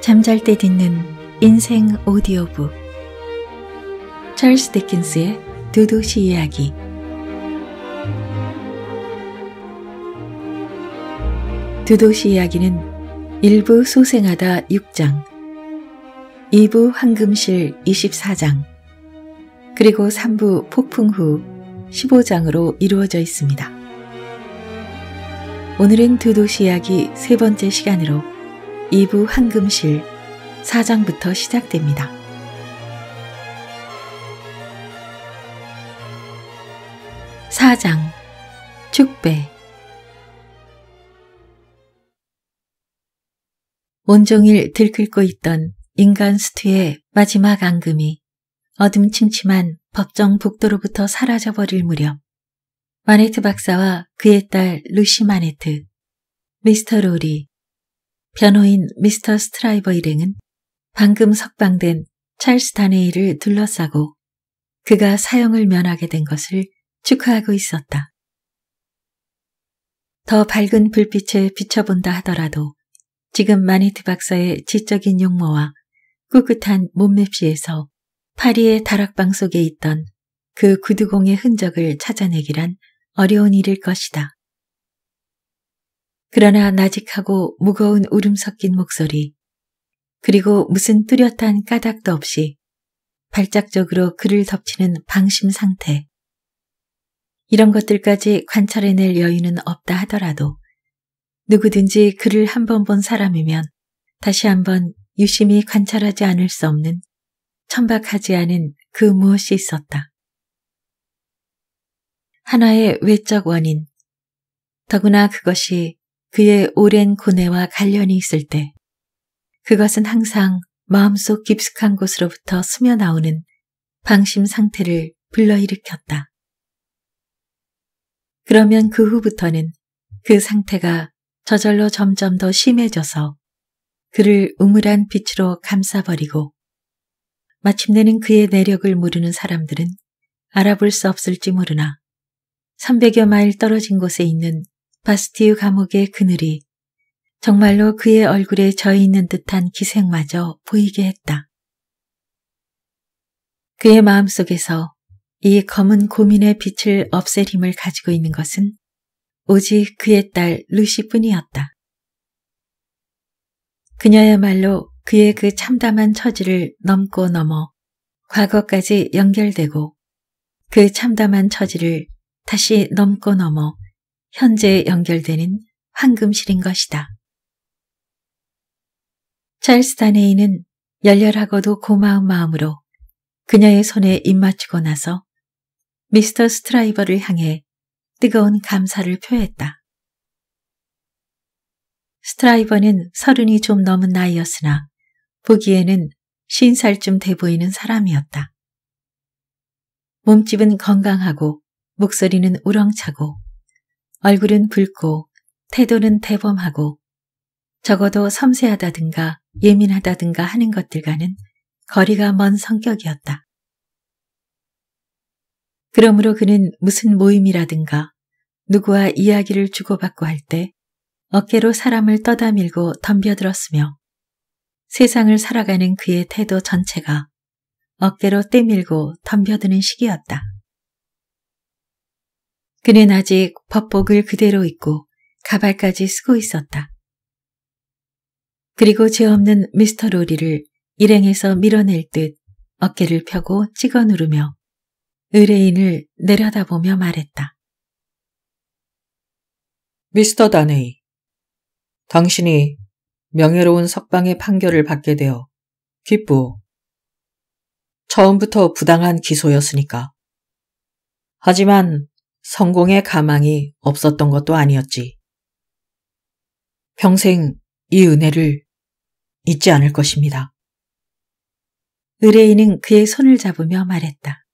잠잘 때 듣는 인생 오디오북 찰스 디킨스의 두도시 이야기 두도시 이야기는 1부 소생하다 6장 2부 황금실 24장 그리고 3부 폭풍 후 15장으로 이루어져 있습니다. 오늘은 두도시 이야기 세 번째 시간으로 2부 황금실 4장부터 시작됩니다. 4장 축배 온종일 들끓고 있던 인간 스트의 마지막 앙금이 어둠침침한 법정 북도로부터 사라져버릴 무렵 마네트 박사와 그의 딸 루시 마네트, 미스터 로리, 변호인 미스터 스트라이버 일행은 방금 석방된 찰스 다네이를 둘러싸고 그가 사형을 면하게 된 것을 축하하고 있었다. 더 밝은 불빛에 비춰본다 하더라도 지금 마니트 박사의 지적인 용모와 꿋꿋한 몸맵시에서 파리의 다락방 속에 있던 그 구두공의 흔적을 찾아내기란 어려운 일일 것이다. 그러나 나직하고 무거운 울음 섞인 목소리, 그리고 무슨 뚜렷한 까닭도 없이 발작적으로 그를 덮치는 방심 상태. 이런 것들까지 관찰해낼 여유는 없다 하더라도 누구든지 그를 한번 본 사람이면 다시 한번 유심히 관찰하지 않을 수 없는 천박하지 않은 그 무엇이 있었다. 하나의 외적 원인, 더구나 그것이 그의 오랜 고뇌와 관련이 있을 때 그것은 항상 마음속 깊숙한 곳으로부터 스며나오는 방심 상태를 불러일으켰다. 그러면 그 후부터는 그 상태가 저절로 점점 더 심해져서 그를 우물한 빛으로 감싸버리고 마침내는 그의 내력을 모르는 사람들은 알아볼 수 없을지 모르나 300여 마일 떨어진 곳에 있는 바스티유 감옥의 그늘이 정말로 그의 얼굴에 져 있는 듯한 기색마저 보이게 했다. 그의 마음속에서 이 검은 고민의 빛을 없앨 힘을 가지고 있는 것은 오직 그의 딸 루시뿐이었다. 그녀야말로 그의 그 참담한 처지를 넘고 넘어 과거까지 연결되고 그 참담한 처지를 다시 넘고 넘어 현재 연결되는 황금실인 것이다. 찰스 다네이는 열렬하고도 고마운 마음으로 그녀의 손에 입맞추고 나서 미스터 스트라이버를 향해 뜨거운 감사를 표했다. 스트라이버는 서른이 좀 넘은 나이였으나 보기에는 쉰살쯤 돼 보이는 사람이었다. 몸집은 건강하고 목소리는 우렁차고 얼굴은 붉고 태도는 대범하고 적어도 섬세하다든가 예민하다든가 하는 것들과는 거리가 먼 성격이었다. 그러므로 그는 무슨 모임이라든가 누구와 이야기를 주고받고 할 때 어깨로 사람을 떠다밀고 덤벼들었으며 세상을 살아가는 그의 태도 전체가 어깨로 떼밀고 덤벼드는 시기였다. 그는 아직 법복을 그대로 입고 가발까지 쓰고 있었다. 그리고 죄 없는 미스터 로리를 일행에서 밀어낼 듯 어깨를 펴고 찍어 누르며 의뢰인을 내려다보며 말했다. 미스터 다네이, 당신이 명예로운 석방의 판결을 받게 되어 기쁘. 처음부터 부당한 기소였으니까. 하지만 성공의 가망이 없었던 것도 아니었지. 평생 이 은혜를 잊지 않을 것입니다. 의뢰인은 그의 손을 잡으며 말했다.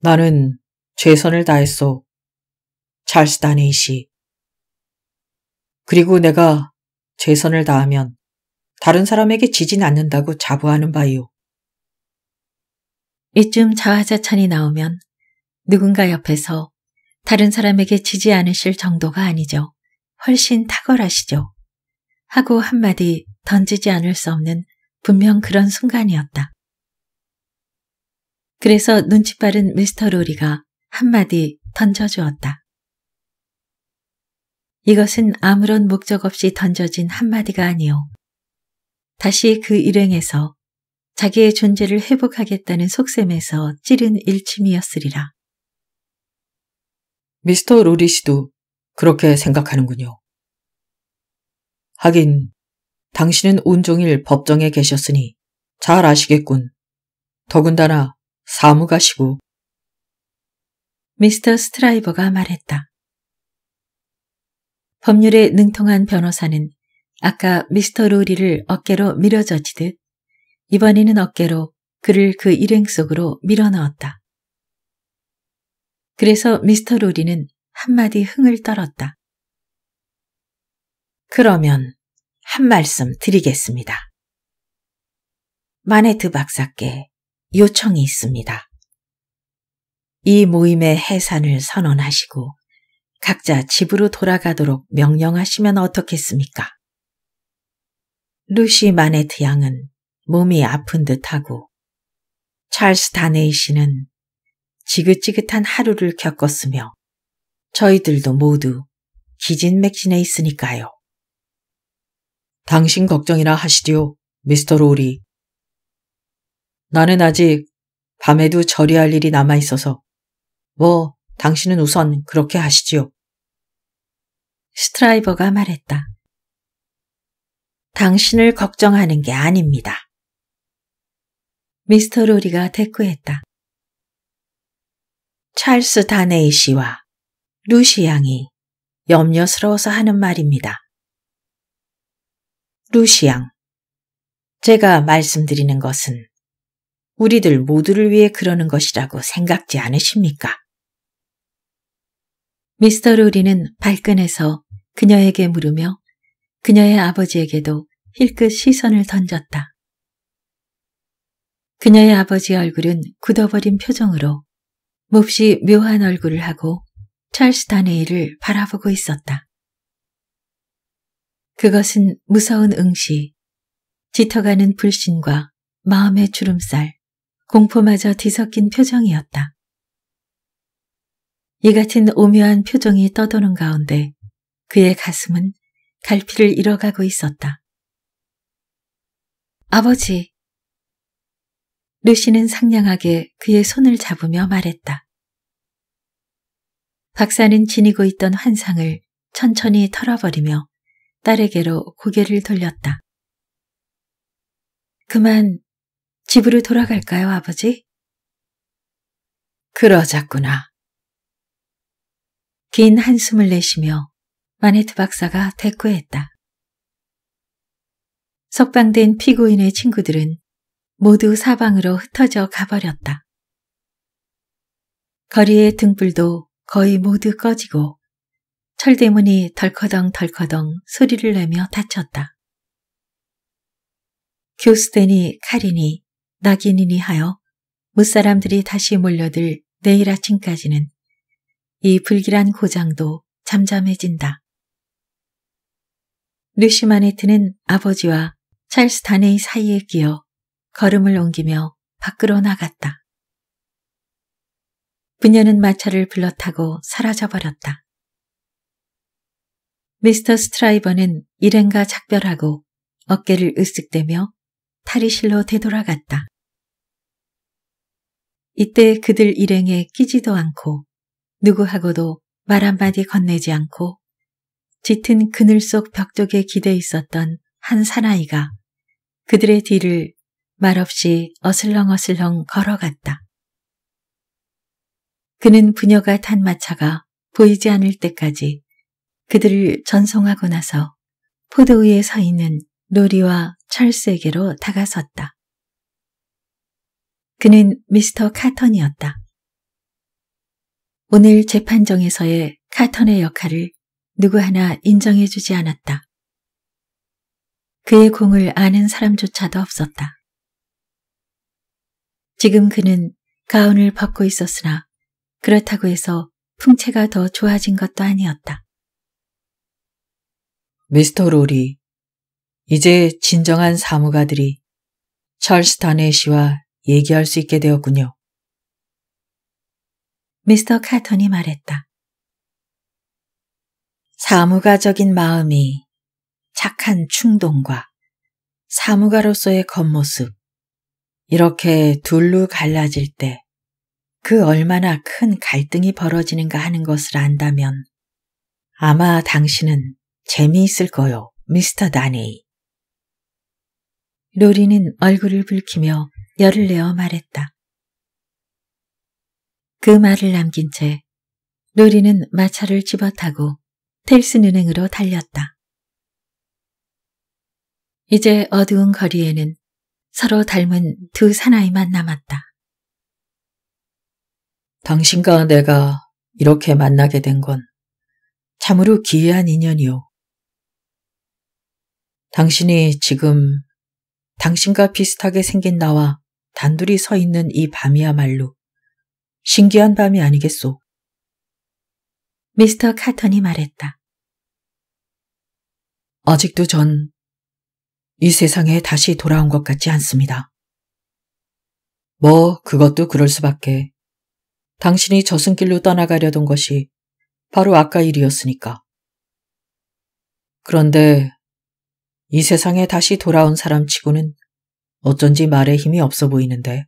나는 최선을 다했소. 찰스 다네이 씨. 그리고 내가 최선을 다하면 다른 사람에게 지진 않는다고 자부하는 바이오. 이쯤 자화자찬이 나오면 누군가 옆에서 다른 사람에게 지지 않으실 정도가 아니죠. 훨씬 탁월하시죠. 하고 한마디 던지지 않을 수 없는 분명 그런 순간이었다. 그래서 눈치 빠른 미스터 로리가 한마디 던져주었다. 이것은 아무런 목적 없이 던져진 한마디가 아니요. 다시 그 일행에서 자기의 존재를 회복하겠다는 속셈에서 찌른 일침이었으리라. 미스터 로리 씨도 그렇게 생각하는군요. 하긴 당신은 온종일 법정에 계셨으니 잘 아시겠군. 더군다나 사무가시고. 미스터 스트라이버가 말했다. 법률에 능통한 변호사는 아까 미스터 로리를 어깨로 밀어젖히듯 이번에는 어깨로 그를 그 일행 속으로 밀어넣었다. 그래서 미스터 로리는 한마디 흥을 떨었다. 그러면 한 말씀 드리겠습니다. 마네트 박사께 요청이 있습니다. 이 모임의 해산을 선언하시고 각자 집으로 돌아가도록 명령하시면 어떻겠습니까? 루시 마네트 양은 몸이 아픈 듯하고 찰스 다네이 씨는 지긋지긋한 하루를 겪었으며 저희들도 모두 기진맥진해 있으니까요. 당신 걱정이나 하시디요, 미스터 로리. 나는 아직 밤에도 처리할 일이 남아 있어서 뭐 당신은 우선 그렇게 하시지요. 스트라이버가 말했다. 당신을 걱정하는 게 아닙니다. 미스터 로리가 대꾸했다. 찰스 다네이 씨와 루시 양이 염려스러워서 하는 말입니다. 루시 양. 제가 말씀드리는 것은 우리들 모두를 위해 그러는 것이라고 생각지 않으십니까? 미스터 루리는 발끈해서 그녀에게 물으며 그녀의 아버지에게도 힐끗 시선을 던졌다. 그녀의 아버지 얼굴은 굳어버린 표정으로 몹시 묘한 얼굴을 하고 찰스 다네일을 바라보고 있었다. 그것은 무서운 응시, 짙어가는 불신과 마음의 주름살, 공포마저 뒤섞인 표정이었다. 이 같은 오묘한 표정이 떠도는 가운데 그의 가슴은 갈피를 잃어가고 있었다. 아버지! 루시는 상냥하게 그의 손을 잡으며 말했다. 박사는 지니고 있던 환상을 천천히 털어버리며 딸에게로 고개를 돌렸다. 그만 집으로 돌아갈까요, 아버지? 그러자꾸나. 긴 한숨을 내쉬며 마네트 박사가 대꾸했다. 석방된 피고인의 친구들은 모두 사방으로 흩어져 가버렸다. 거리의 등불도 거의 모두 꺼지고 철대문이 덜커덩덜커덩 소리를 내며 닫혔다. 교수대니 카리니 낙인이니 하여 무사람들이 다시 몰려들 내일 아침까지는 이 불길한 고장도 잠잠해진다. 루시 마네트는 아버지와 찰스 다네이 사이에 끼어 걸음을 옮기며 밖으로 나갔다. 그녀는 마차를 불러타고 사라져버렸다. 미스터 스트라이버는 일행과 작별하고 어깨를 으쓱대며 탈의실로 되돌아갔다. 이때 그들 일행에 끼지도 않고 누구하고도 말 한마디 건네지 않고 짙은 그늘 속 벽쪽에 기대 있었던 한 사나이가 그들의 뒤를 말없이 어슬렁어슬렁 걸어갔다. 그는 부녀가 탄마차가 보이지 않을 때까지 그들을 전송하고 나서 포도 위에 서 있는 놀이와 철수에게로 다가섰다. 그는 미스터 카턴이었다. 오늘 재판정에서의 카턴의 역할을 누구 하나 인정해주지 않았다. 그의 공을 아는 사람조차도 없었다. 지금 그는 가운을 벗고 있었으나 그렇다고 해서 풍채가 더 좋아진 것도 아니었다. 미스터 로리, 이제 진정한 사무가들이 찰스 다네 씨와 얘기할 수 있게 되었군요. 미스터 카턴이 말했다. 사무가적인 마음이 착한 충동과 사무가로서의 겉모습, 이렇게 둘로 갈라질 때그 얼마나 큰 갈등이 벌어지는가 하는 것을 안다면 아마 당신은 재미있을 거요, 미스터 다네이. 로리는 얼굴을 붉히며 열을 내어 말했다. 그 말을 남긴 채 로리는 마차를 집어타고 텔스 은행으로 달렸다. 이제 어두운 거리에는 서로 닮은 두 사나이만 남았다. 당신과 내가 이렇게 만나게 된 건 참으로 기이한 인연이요. 당신이 지금 당신과 비슷하게 생긴 나와 단둘이 서 있는 이 밤이야말로 신기한 밤이 아니겠소. 미스터 카턴이 말했다. 아직도 전 이 세상에 다시 돌아온 것 같지 않습니다. 뭐 그것도 그럴 수밖에 당신이 저승길로 떠나가려던 것이 바로 아까 일이었으니까. 그런데 이 세상에 다시 돌아온 사람 치고는 어쩐지 말에 힘이 없어 보이는데.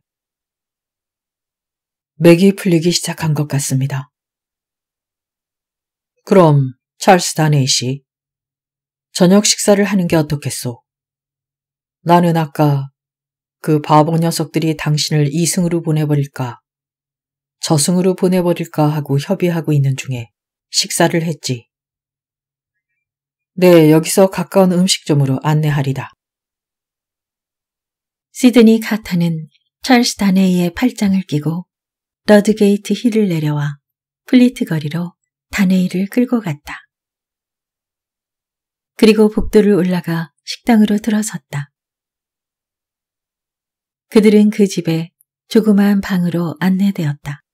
맥이 풀리기 시작한 것 같습니다. 그럼 찰스 다네이씨, 저녁 식사를 하는 게 어떻겠소? 나는 아까 그 바보 녀석들이 당신을 이승으로 보내버릴까 저승으로 보내버릴까 하고 협의하고 있는 중에 식사를 했지. 네, 여기서 가까운 음식점으로 안내하리다. 시드니 카타는 찰스 다네이의 팔짱을 끼고 러드게이트 힐을 내려와 플리트 거리로 다네이를 끌고 갔다. 그리고 복도를 올라가 식당으로 들어섰다. 그들은 그 집에 조그마한 방으로 안내되었다.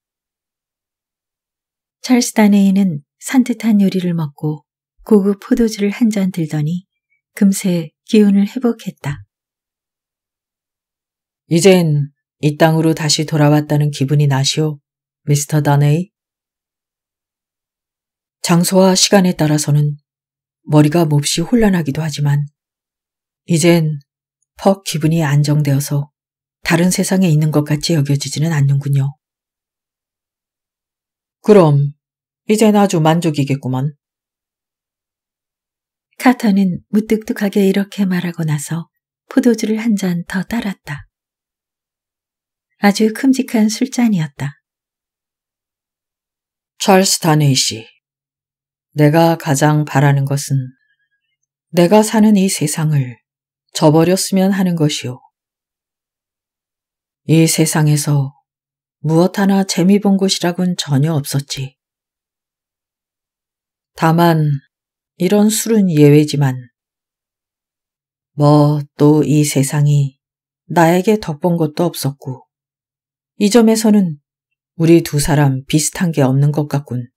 찰스 다네이는 산뜻한 요리를 먹고 고급 포도주를 한 잔 들더니 금세 기운을 회복했다. 이젠 이 땅으로 다시 돌아왔다는 기분이 나시오, 미스터 다네이. 장소와 시간에 따라서는 머리가 몹시 혼란하기도 하지만 이젠 퍽 기분이 안정되어서 다른 세상에 있는 것 같이 여겨지지는 않는군요. 그럼 이젠 아주 만족이겠구만. 카터는 무뚝뚝하게 이렇게 말하고 나서 포도주를 한 잔 더 따랐다. 아주 큼직한 술잔이었다. 찰스 다네이 씨, 내가 가장 바라는 것은 내가 사는 이 세상을 저버렸으면 하는 것이오이 세상에서 무엇 하나 재미 본 곳이라곤 전혀 없었지. 다만 이런 술은 예외지만 뭐 또 이 세상이 나에게 덕본 것도 없었고 이 점에서는 우리 두 사람 비슷한 게 없는 것 같군.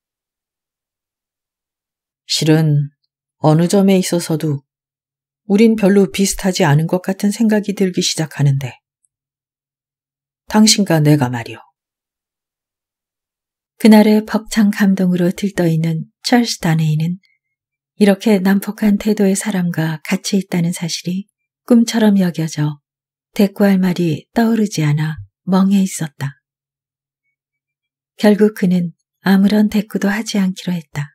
실은 어느 점에 있어서도 우린 별로 비슷하지 않은 것 같은 생각이 들기 시작하는데 당신과 내가 말이오 그날의 벅찬 감동으로 들떠있는 찰스 다네이는 이렇게 난폭한 태도의 사람과 같이 있다는 사실이 꿈처럼 여겨져 대꾸할 말이 떠오르지 않아 멍해 있었다. 결국 그는 아무런 대꾸도 하지 않기로 했다.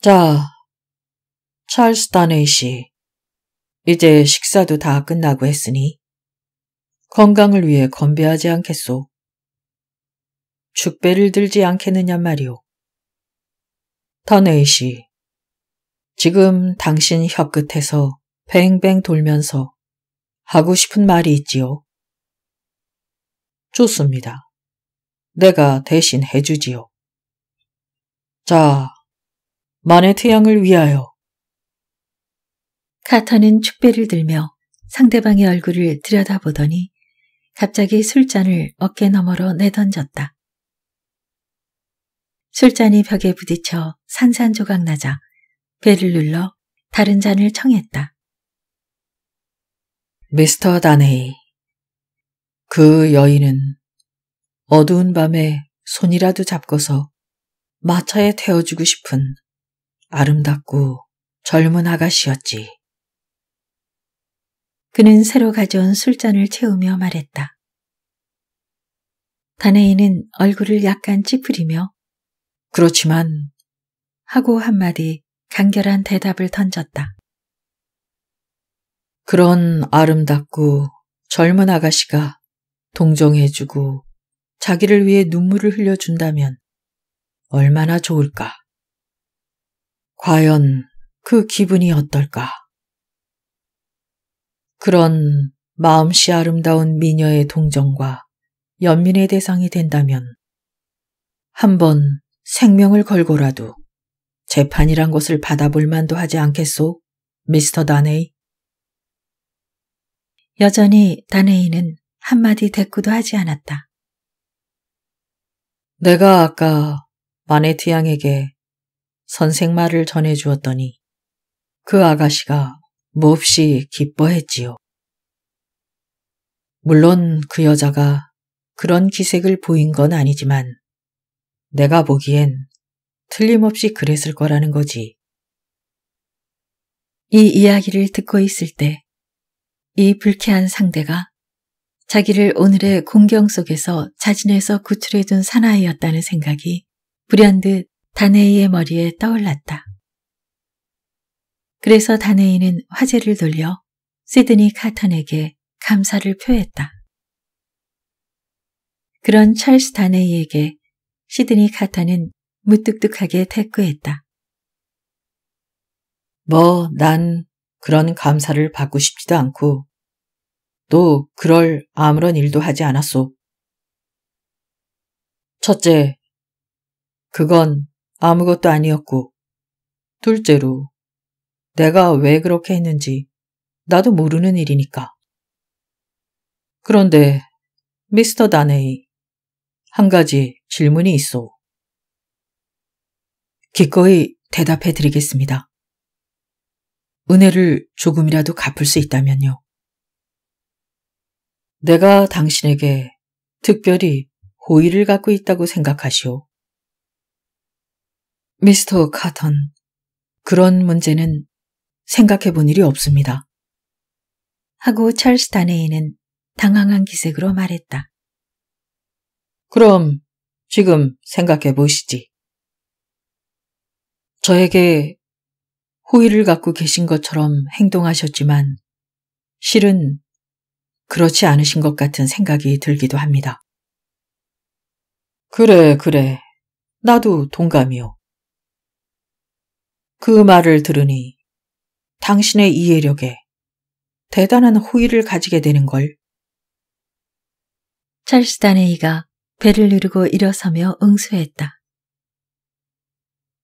자, 찰스 다네이 씨. 이제 식사도 다 끝나고 했으니 건강을 위해 건배하지 않겠소. 축배를 들지 않겠느냐 말이오. 터네이씨 지금 당신 혀끝에서 뱅뱅 돌면서 하고 싶은 말이 있지요? 좋습니다. 내가 대신 해주지요. 자, 만의 트 양을 위하여. 카터는 축배를 들며 상대방의 얼굴을 들여다보더니 갑자기 술잔을 어깨 너머로 내던졌다. 술잔이 벽에 부딪혀 산산조각 나자 배를 눌러 다른 잔을 청했다. 미스터 다네이, 그 여인은 어두운 밤에 손이라도 잡고서 마차에 태워주고 싶은 아름답고 젊은 아가씨였지. 그는 새로 가져온 술잔을 채우며 말했다. 다네이는 얼굴을 약간 찌푸리며 그렇지만 하고 한마디 간결한 대답을 던졌다. 그런 아름답고 젊은 아가씨가 동정해주고 자기를 위해 눈물을 흘려준다면 얼마나 좋을까? 과연 그 기분이 어떨까? 그런 마음씨 아름다운 미녀의 동정과 연민의 대상이 된다면 한번 생명을 걸고라도 재판이란 것을 받아볼 만도 하지 않겠소, 미스터 다네이? 여전히 다네이는 한마디 대꾸도 하지 않았다. 내가 아까 마네트 양에게 선생 말을 전해주었더니 그 아가씨가 몹시 기뻐했지요. 물론 그 여자가 그런 기색을 보인 건 아니지만 내가 보기엔 틀림없이 그랬을 거라는 거지. 이 이야기를 듣고 있을 때 이 불쾌한 상대가 자기를 오늘의 공경 속에서 자진해서 구출해둔 사나이였다는 생각이 불현듯 다네이의 머리에 떠올랐다. 그래서 다네이는 화제를 돌려 시드니 카턴에게 감사를 표했다. 그런 찰스 다네이에게 시드니 카타는 무뚝뚝하게 대꾸했다. 뭐, 난 그런 감사를 받고 싶지도 않고, 또 그럴 아무런 일도 하지 않았소. 첫째, 그건 아무것도 아니었고, 둘째로, 내가 왜 그렇게 했는지 나도 모르는 일이니까. 그런데, 미스터 다네이, 한 가지 질문이 있어. 기꺼이 대답해 드리겠습니다. 은혜를 조금이라도 갚을 수 있다면요. 내가 당신에게 특별히 호의를 갖고 있다고 생각하시오. 미스터 카턴, 그런 문제는 생각해 본 일이 없습니다. 하고 찰스 다네이는 당황한 기색으로 말했다. 그럼 지금 생각해 보시지. 저에게 호의를 갖고 계신 것처럼 행동하셨지만 실은 그렇지 않으신 것 같은 생각이 들기도 합니다. 그래, 그래. 나도 동감이요. 그 말을 들으니 당신의 이해력에 대단한 호의를 가지게 되는 걸. 찰스 다네이가 배를 누르고 일어서며 응수했다.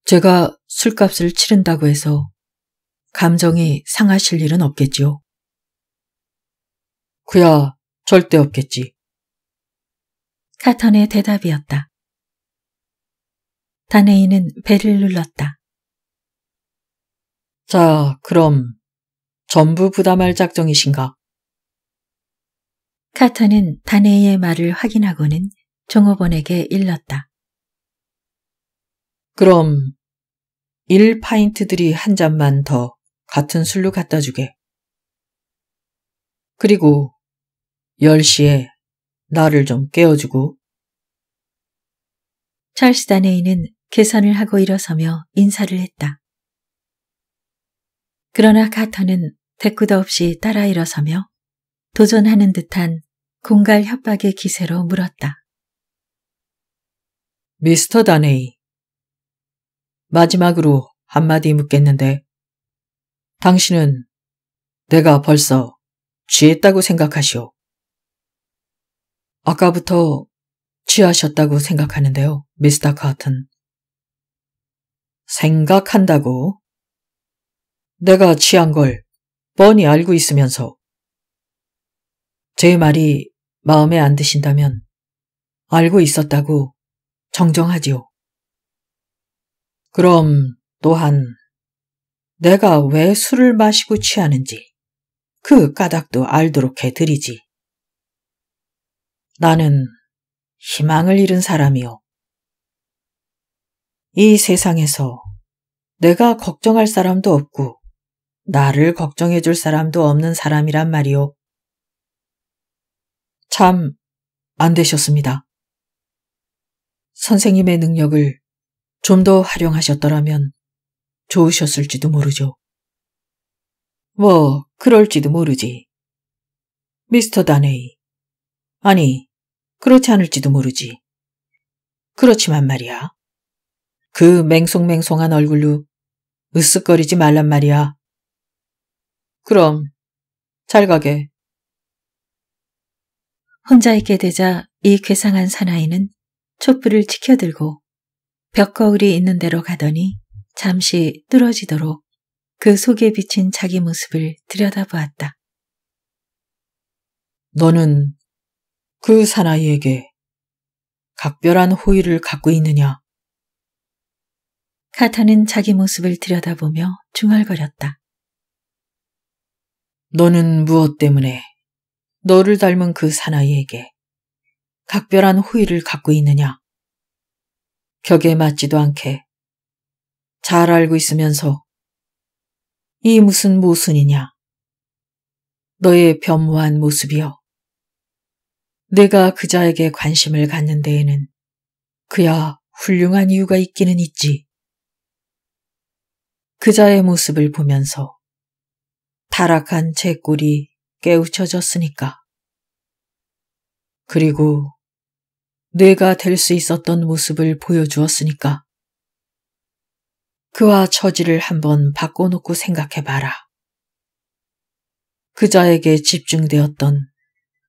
제가 술값을 치른다고 해서 감정이 상하실 일은 없겠지요. 그야 절대 없겠지. 카턴의 대답이었다. 다네이는 배를 눌렀다. 자, 그럼 전부 부담할 작정이신가? 카터는 다네이의 말을 확인하고는 종업원에게 일렀다. 그럼 1파인트들이 한 잔만 더 같은 술로 갖다 주게. 그리고 10시에 나를 좀 깨워주고. 찰스 다네이는 계산을 하고 일어서며 인사를 했다. 그러나 카터는 대꾸도 없이 따라 일어서며 도전하는 듯한 공갈 협박의 기세로 물었다. 미스터 다네이. 마지막으로 한마디 묻겠는데, 당신은 내가 벌써 취했다고 생각하시오. 아까부터 취하셨다고 생각하는데요, 미스터 카튼. 생각한다고? 내가 취한 걸 뻔히 알고 있으면서. 제 말이 마음에 안 드신다면 알고 있었다고 정정하지요. 그럼 또한 내가 왜 술을 마시고 취하는지 그 까닭도 알도록 해드리지. 나는 희망을 잃은 사람이요. 이 세상에서 내가 걱정할 사람도 없고 나를 걱정해 줄 사람도 없는 사람이란 말이요. 참안 되셨습니다. 선생님의 능력을 좀 더 활용하셨더라면 좋으셨을지도 모르죠. 뭐, 그럴지도 모르지. 미스터 다네이. 아니, 그렇지 않을지도 모르지. 그렇지만 말이야. 그 맹송맹송한 얼굴로 으쓱거리지 말란 말이야. 그럼, 잘 가게. 혼자 있게 되자 이 괴상한 사나이는 촛불을 치켜들고 벽거울이 있는 대로 가더니 잠시 뚫어지도록 그 속에 비친 자기 모습을 들여다보았다. 너는 그 사나이에게 각별한 호의를 갖고 있느냐? 카타는 자기 모습을 들여다보며 중얼거렸다. 너는 무엇 때문에 너를 닮은 그 사나이에게 각별한 호의를 갖고 있느냐. 격에 맞지도 않게 잘 알고 있으면서 이 무슨 모순이냐. 너의 변모한 모습이여. 내가 그자에게 관심을 갖는 데에는 그야 훌륭한 이유가 있기는 있지. 그자의 모습을 보면서 타락한 제 꼴이 깨우쳐졌으니까. 그리고 뇌가 될 수 있었던 모습을 보여주었으니까. 그와 처지를 한번 바꿔놓고 생각해봐라. 그자에게 집중되었던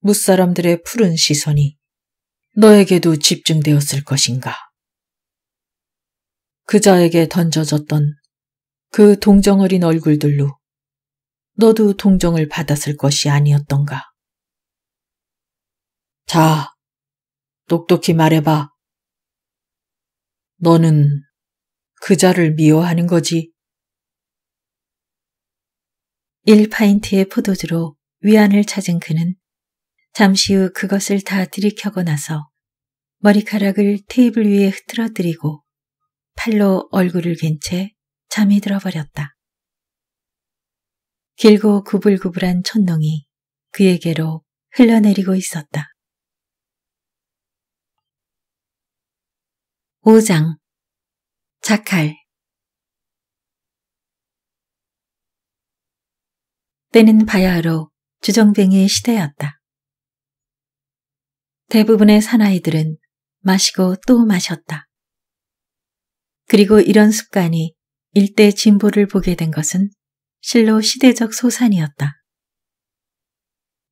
무사람들의 푸른 시선이 너에게도 집중되었을 것인가. 그자에게 던져졌던 그 동정 어린 얼굴들로 너도 동정을 받았을 것이 아니었던가. 자, 똑똑히 말해봐. 너는 그자를 미워하는 거지. 1파인트의 포도주로 위안을 찾은 그는 잠시 후 그것을 다 들이켜고 나서 머리카락을 테이블 위에 흐트러뜨리고 팔로 얼굴을 갠채 잠이 들어버렸다. 길고 구불구불한 촛농이 그에게로 흘러내리고 있었다. 5장 자칼 때는 바야흐로 주정뱅이의 시대였다. 대부분의 사나이들은 마시고 또 마셨다. 그리고 이런 습관이 일대 진보를 보게 된 것은 실로 시대적 소산이었다.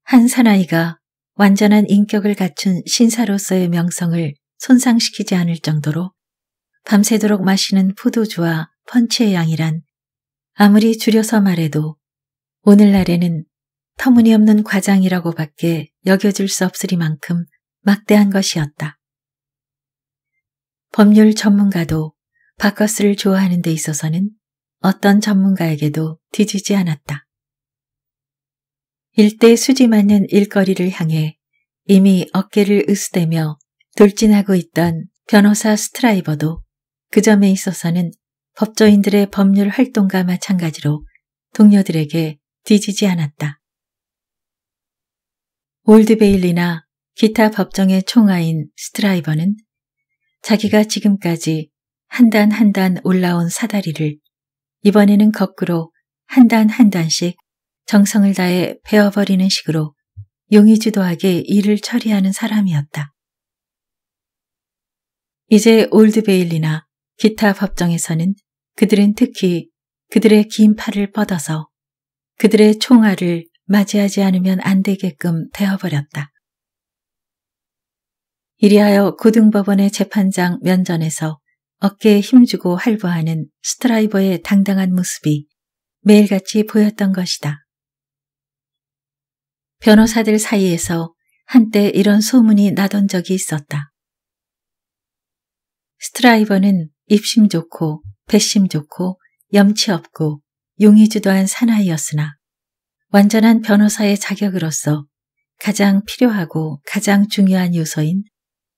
한 사나이가 완전한 인격을 갖춘 신사로서의 명성을 손상시키지 않을 정도로 밤새도록 마시는 포도주와 펀치의 양이란 아무리 줄여서 말해도 오늘날에는 터무니없는 과장이라고 밖에 여겨질 수 없으리만큼 막대한 것이었다. 법률 전문가도 바커스를 좋아하는 데 있어서는 어떤 전문가에게도 뒤지지 않았다. 일대 수지 맞는 일거리를 향해 이미 어깨를 으스대며 돌진하고 있던 변호사 스트라이버도 그 점에 있어서는 법조인들의 법률 활동과 마찬가지로 동료들에게 뒤지지 않았다. 올드베일리나 기타 법정의 총아인 스트라이버는 자기가 지금까지 한 단 한 단 올라온 사다리를 이번에는 거꾸로 한 단 한 단씩 정성을 다해 베어버리는 식으로 용의주도하게 일을 처리하는 사람이었다. 이제 올드베일리나 기타 법정에서는 그들은 특히 그들의 긴 팔을 뻗어서 그들의 총알을 맞이하지 않으면 안 되게끔 되어버렸다. 이리하여 고등법원의 재판장 면전에서 어깨에 힘주고 활보하는 스트라이버의 당당한 모습이 매일같이 보였던 것이다. 변호사들 사이에서 한때 이런 소문이 나던 적이 있었다. 스트라이버는 입심 좋고 배심 좋고 염치 없고 용의주도한 사나이였으나 완전한 변호사의 자격으로서 가장 필요하고 가장 중요한 요소인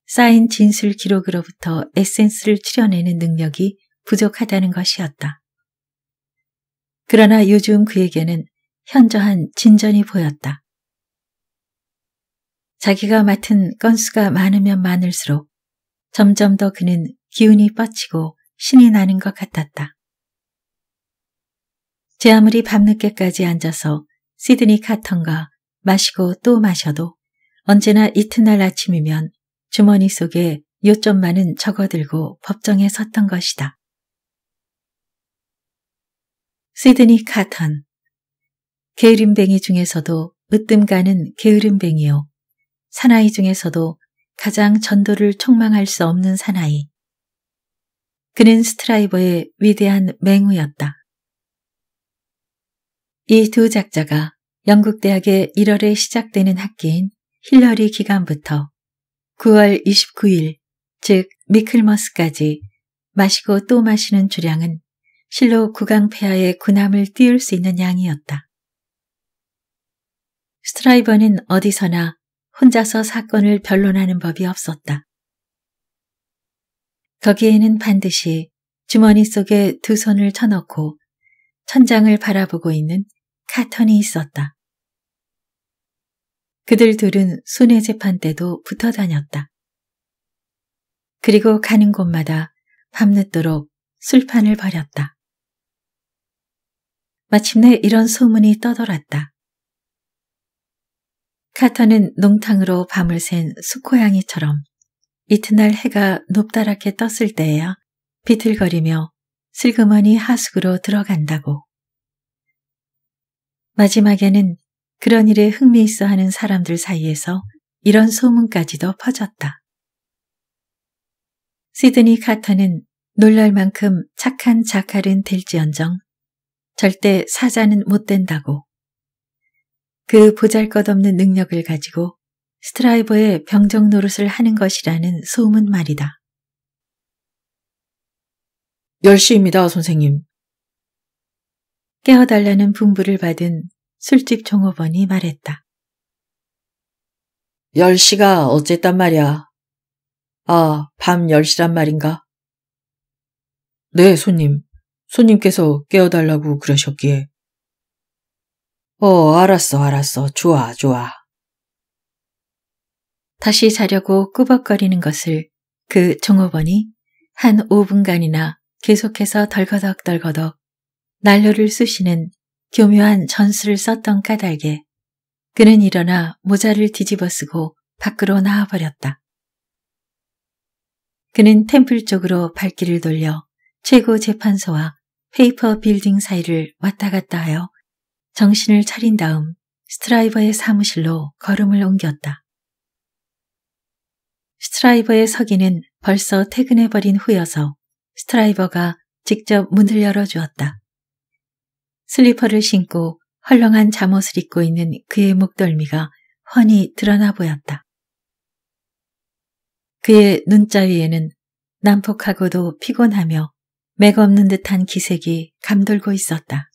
쌓인 진술 기록으로부터 에센스를 추려내는 능력이 부족하다는 것이었다. 그러나 요즘 그에게는 현저한 진전이 보였다. 자기가 맡은 건수가 많으면 많을수록 점점 더 그는 기운이 뻗치고 신이 나는 것 같았다. 제 아무리 밤늦게까지 앉아서 시드니 카턴과 마시고 또 마셔도 언제나 이튿날 아침이면 주머니 속에 요점만은 적어들고 법정에 섰던 것이다. 시드니 카턴 게으름뱅이 중에서도 으뜸 가는 게으름뱅이요. 사나이 중에서도 가장 전도를 촉망할 수 없는 사나이. 그는 스트라이버의 위대한 맹우였다. 이 두 작자가 영국 대학의 1월에 시작되는 학기인 힐러리 기간부터 9월 29일, 즉 미클머스까지 마시고 또 마시는 주량은 실로 구강폐하의 군함을 띄울 수 있는 양이었다. 스트라이버는 어디서나 혼자서 사건을 변론하는 법이 없었다. 거기에는 반드시 주머니 속에 두 손을 쳐넣고 천장을 바라보고 있는 카턴이 있었다. 그들 둘은 순회 재판 때도 붙어 다녔다. 그리고 가는 곳마다 밤늦도록 술판을 벌였다. 마침내 이런 소문이 떠돌았다. 카터는 농탕으로 밤을 샌수코양이처럼 이튿날 해가 높다랗게 떴을 때에야 비틀거리며 슬그머니 하숙으로 들어간다고. 마지막에는 그런 일에 흥미있어 하는 사람들 사이에서 이런 소문까지도 퍼졌다. 시드니 카터는 놀랄 만큼 착한 자칼은 될지언정 절대 사자는 못 된다고 그 보잘것없는 능력을 가지고 스트라이버의 병정 노릇을 하는 것이라는 소문말이다. 10시입니다, 선생님. 깨어달라는 분부를 받은 술집 종업원이 말했다. 10시가 어쨌단 말이야. 아, 밤 10시란 말인가? 네, 손님. 손님께서 깨어달라고 그러셨기에. 어, 알았어, 알았어. 좋아, 좋아. 다시 자려고 꾸벅거리는 것을 그 종업원이 한 5분간이나 계속해서 덜거덕덜거덕 난로를 쑤시는 교묘한 전술을 썼던 까닭에 그는 일어나 모자를 뒤집어 쓰고 밖으로 나와버렸다. 그는 템플 쪽으로 발길을 돌려 최고 재판소와 페이퍼 빌딩 사이를 왔다 갔다 하여 정신을 차린 다음 스트라이버의 사무실로 걸음을 옮겼다. 스트라이버의 서기는 벌써 퇴근해버린 후여서 스트라이버가 직접 문을 열어주었다. 슬리퍼를 신고 헐렁한 잠옷을 입고 있는 그의 목덜미가 훤히 드러나 보였다. 그의 눈자위에는 난폭하고도 피곤하며 맥없는 듯한 기색이 감돌고 있었다.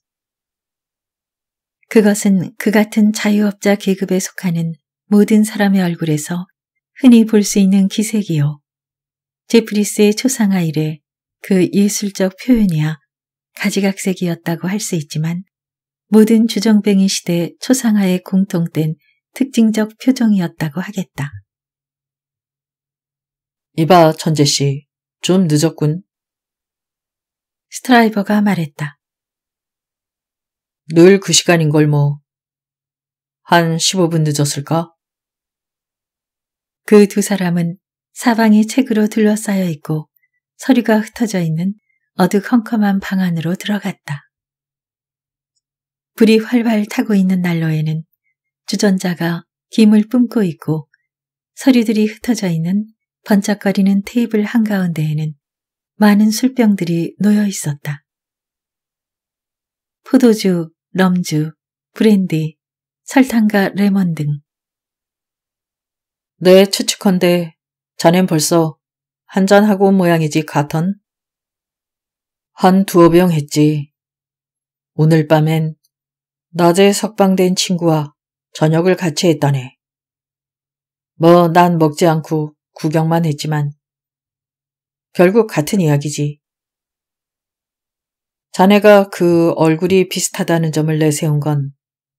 그것은 그 같은 자유업자 계급에 속하는 모든 사람의 얼굴에서 흔히 볼 수 있는 기색이요. 제프리스의 초상화 이래 그 예술적 표현이야 가지각색이었다고 할 수 있지만 모든 주정뱅이 시대 초상화에 공통된 특징적 표정이었다고 하겠다. 이봐, 천재씨. 좀 늦었군. 스트라이버가 말했다. 늘그 시간인 걸 뭐. 한 15분 늦었을까? 그 두 사람은 사방이 책으로 둘러싸여 있고 서류가 흩어져 있는 어두컴컴한 방 안으로 들어갔다. 불이 활활 타고 있는 난로에는 주전자가 김을 뿜고 있고 서류들이 흩어져 있는 번쩍거리는 테이블 한가운데에는 많은 술병들이 놓여 있었다. 포도주 럼주, 브랜디, 설탕과 레몬 등. 네, 추측컨대 자넨 벌써 한 잔하고 온 모양이지, 가턴? 한 두어 병 했지. 오늘 밤엔 낮에 석방된 친구와 저녁을 같이 했다네. 뭐 난 먹지 않고 구경만 했지만 결국 같은 이야기지. 자네가 그 얼굴이 비슷하다는 점을 내세운 건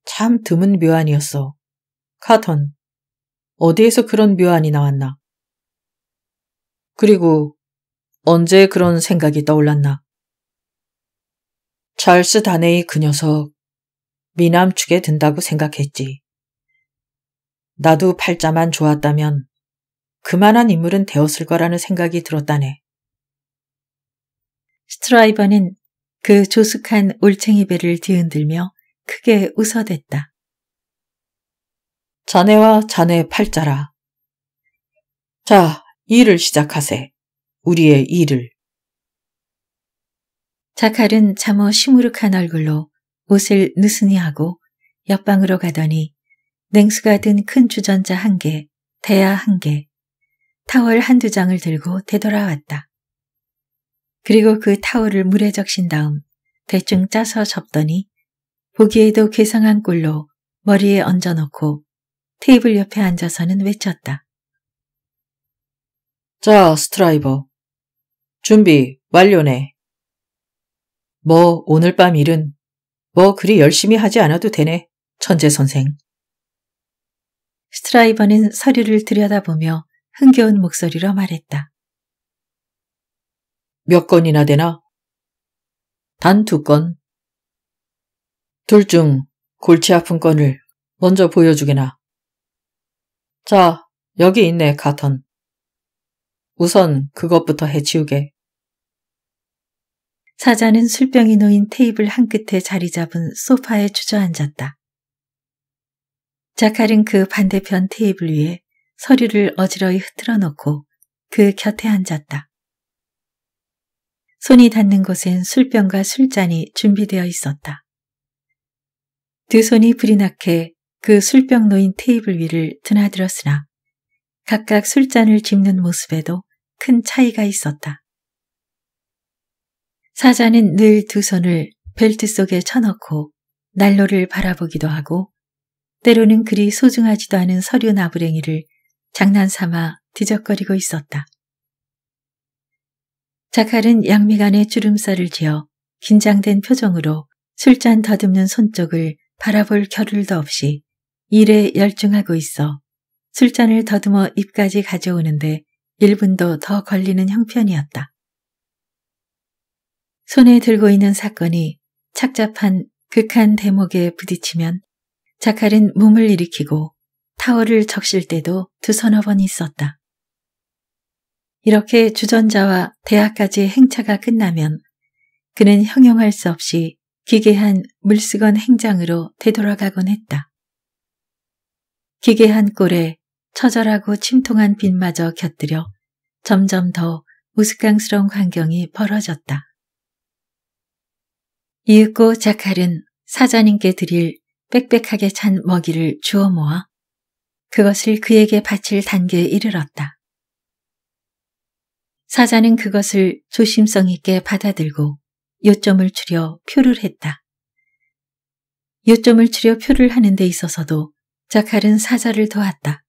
참 드문 묘안이었어. 카턴, 어디에서 그런 묘안이 나왔나? 그리고 언제 그런 생각이 떠올랐나? 찰스 다네의그 녀석, 미남축에 든다고 생각했지. 나도 팔자만 좋았다면 그만한 인물은 되었을 거라는 생각이 들었다네. 스트라이버는 그 조숙한 올챙이 배를 뒤흔들며 크게 웃어댔다. 자네와 자네 팔자라. 자, 일을 시작하세. 우리의 일을. 자칼은 참어 시무룩한 얼굴로 옷을 느슨히 하고 옆방으로 가더니 냉수가 든 큰 주전자 한 개, 대야 한 개, 타월 한두 장을 들고 되돌아왔다. 그리고 그 타월을 물에 적신 다음 대충 짜서 접더니 보기에도 괴상한 꼴로 머리에 얹어놓고 테이블 옆에 앉아서는 외쳤다. 자, 스트라이버. 준비 완료네. 뭐 오늘 밤 일은 뭐 그리 열심히 하지 않아도 되네, 천재 선생. 스트라이버는 서류를 들여다보며 흥겨운 목소리로 말했다. 몇 건이나 되나? 단 두 건. 둘 중 골치 아픈 건을 먼저 보여주게나. 자, 여기 있네, 가턴. 우선 그것부터 해치우게. 사자는 술병이 놓인 테이블 한 끝에 자리 잡은 소파에 주저앉았다. 자칼은 그 반대편 테이블 위에 서류를 어지러이 흐트러 놓고 그 곁에 앉았다. 손이 닿는 곳엔 술병과 술잔이 준비되어 있었다. 두 손이 불이 나게 그 술병 놓인 테이블 위를 드나들었으나 각각 술잔을 집는 모습에도 큰 차이가 있었다. 사자는 늘 두 손을 벨트 속에 쳐넣고 난로를 바라보기도 하고 때로는 그리 소중하지도 않은 서류 나부랭이를 장난삼아 뒤적거리고 있었다. 자칼은 양미간에 주름살을 지어 긴장된 표정으로 술잔 더듬는 손쪽을 바라볼 겨를도 없이 일에 열중하고 있어 술잔을 더듬어 입까지 가져오는데 1분도 더 걸리는 형편이었다. 손에 들고 있는 사건이 착잡한 극한 대목에 부딪히면 자칼은 몸을 일으키고 타월을 적실 때도 두 서너 번 있었다. 이렇게 주전자와 대학까지 행차가 끝나면 그는 형용할 수 없이 기괴한 물수건 행장으로 되돌아가곤 했다. 기괴한 꼴에 처절하고 침통한 빛마저 곁들여 점점 더 우스꽝스러운 환경이 벌어졌다. 이윽고 자칼은 사자님께 드릴 빽빽하게 찬 먹이를 주워 모아 그것을 그에게 바칠 단계에 이르렀다. 사자는 그것을 조심성 있게 받아들고 요점을 추려 표를 했다. 요점을 추려 표를 하는 데 있어서도 자칼은 사자를 도왔다.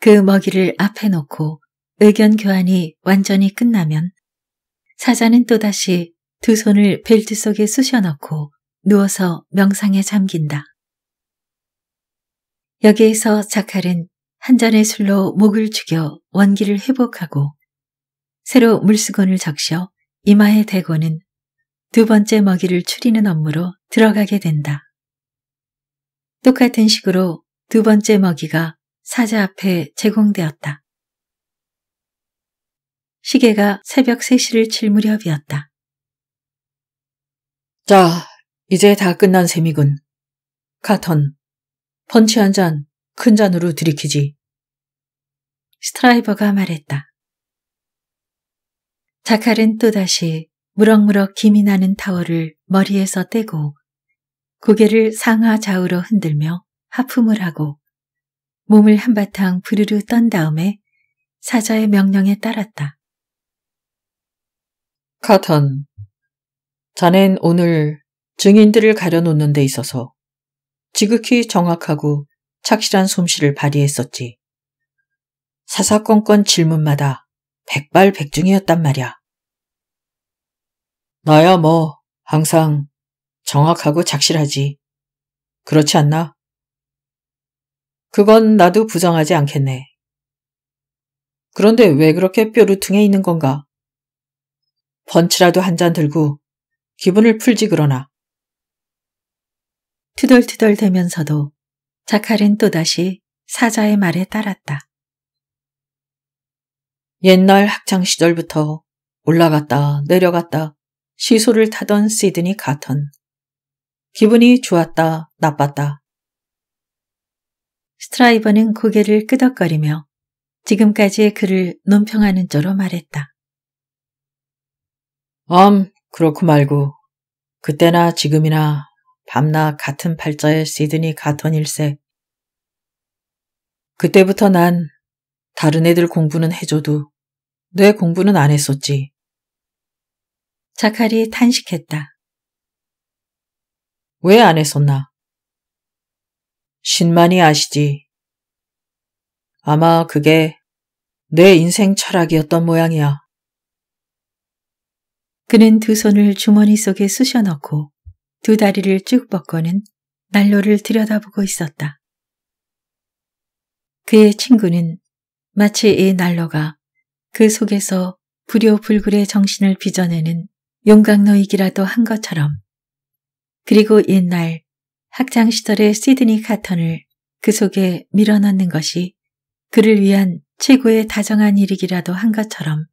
그 먹이를 앞에 놓고 의견 교환이 완전히 끝나면 사자는 또다시 두 손을 벨트 속에 쑤셔넣고 누워서 명상에 잠긴다. 여기에서 자칼은 한 잔의 술로 목을 죽여 원기를 회복하고 새로 물수건을 적셔 이마에 대고는 두 번째 먹이를 추리는 업무로 들어가게 된다. 똑같은 식으로 두 번째 먹이가 사자 앞에 제공되었다. 시계가 새벽 3시를 칠 무렵이었다. 자, 이제 다 끝난 셈이군. 카턴, 펀치 한잔 큰 잔으로 들이키지. 스트라이버가 말했다. 자칼은 또다시 무럭무럭 김이 나는 타월을 머리에서 떼고 고개를 상하 좌우로 흔들며 하품을 하고 몸을 한바탕 부르르 떤 다음에 사자의 명령에 따랐다. 카턴, 자넨 오늘 증인들을 가려놓는 데 있어서 지극히 정확하고 착실한 솜씨를 발휘했었지. 사사건건 질문마다 백발백중이었단 말이야. 나야 뭐 항상 정확하고 착실하지. 그렇지 않나? 그건 나도 부정하지 않겠네. 그런데 왜 그렇게 뾰루퉁해 있는 건가? 번치라도 한 잔 들고 기분을 풀지 그러나. 투덜투덜 대면서도 자카린 또다시 사자의 말에 따랐다. 옛날 학창 시절부터 올라갔다 내려갔다 시소를 타던 시드니 가턴. 기분이 좋았다 나빴다. 스트라이버는 고개를 끄덕거리며 지금까지의 그를 논평하는 쪽으로 말했다. 암, 그렇고 말고 그때나 지금이나 밤낮 같은 팔자의 시드니 가턴일세. 그때부터 난 다른 애들 공부는 해줘도 내 공부는 안 했었지. 자카리 탄식했다. 왜 안 했었나? 신만이 아시지. 아마 그게 내 인생 철학이었던 모양이야. 그는 두 손을 주머니 속에 쑤셔넣고 두 다리를 쭉 뻗고는 난로를 들여다보고 있었다. 그의 친구는 마치 이 난로가 그 속에서 불효불굴의 정신을 빚어내는 용광로이기라도 한 것처럼 그리고 옛날 학창시절의 시드니 카턴을 그 속에 밀어넣는 것이 그를 위한 최고의 다정한 일이기라도 한 것처럼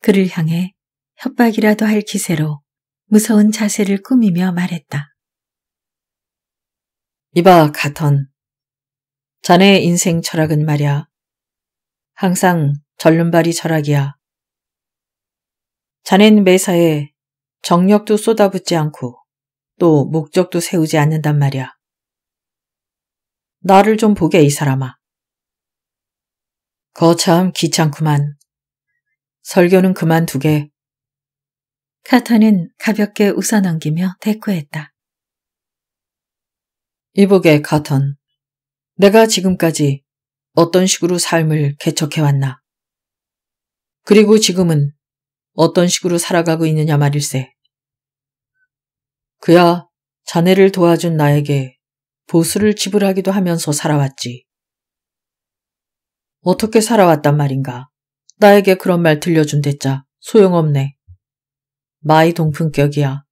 그를 향해 협박이라도 할 기세로 무서운 자세를 꾸미며 말했다. 이봐, 가턴. 자네 의 인생 철학은 말야. 이 항상 절름발이 철학이야. 자넨 매사에 정력도 쏟아붓지 않고 또 목적도 세우지 않는단 말이야. 나를 좀 보게, 이 사람아. 거참 귀찮구만. 설교는 그만두게. 카터는 가볍게 웃어넘기며 대꾸했다. 이보게 카턴. 내가 지금까지 어떤 식으로 삶을 개척해왔나. 그리고 지금은 어떤 식으로 살아가고 있느냐 말일세. 그야 자네를 도와준 나에게 보수를 지불하기도 하면서 살아왔지. 어떻게 살아왔단 말인가. 나에게 그런 말 들려준 댔자 소용없네. 마이 동품격이야.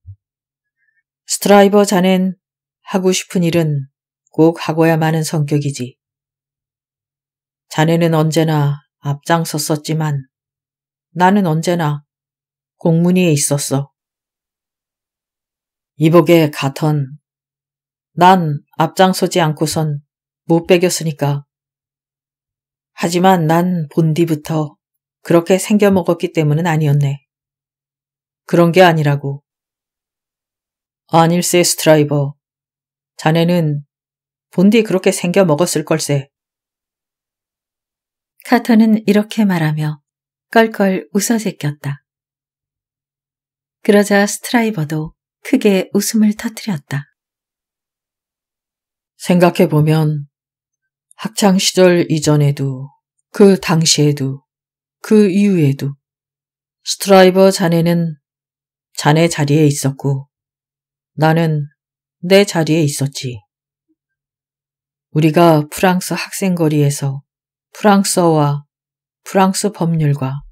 스트라이버 자넨 하고 싶은 일은 꼭하고야 마는 성격이지. 자네는 언제나 앞장섰었지만 나는 언제나 공문위에 있었어. 이복에 같은 난 앞장서지 않고선 못 배겼으니까. 하지만 난 본디부터 그렇게 생겨먹었기 때문은 아니었네. 그런 게 아니라고. 아닐세 스트라이버. 자네는 본디 그렇게 생겨 먹었을 걸세. 카터는 이렇게 말하며 껄껄 웃어 제꼈다. 그러자 스트라이버도 크게 웃음을 터뜨렸다. 생각해보면 학창 시절 이전에도 그 당시에도 그 이후에도 스트라이버 자네는 자네 자리에 있었고 나는 내 자리에 있었지. 우리가 프랑스 학생거리에서 프랑스어와 프랑스 법률과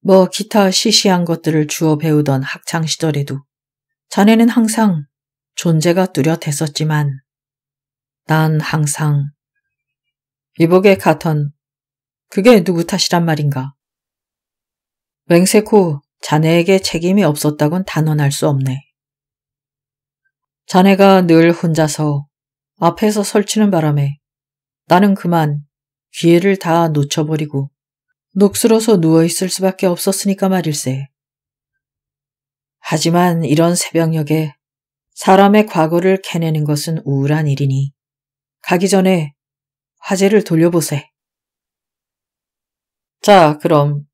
뭐 기타 시시한 것들을 주어 배우던 학창 시절에도 자네는 항상 존재가 뚜렷했었지만 난 항상 이복에 가턴 그게 누구 탓이란 말인가? 맹세코 자네에게 책임이 없었다곤 단언할 수 없네. 자네가 늘 혼자서 앞에서 설치는 바람에 나는 그만 기회를 다 놓쳐버리고 녹슬어서 누워있을 수밖에 없었으니까 말일세. 하지만 이런 새벽녘에 사람의 과거를 캐내는 것은 우울한 일이니 가기 전에 화제를 돌려보세. 자, 그럼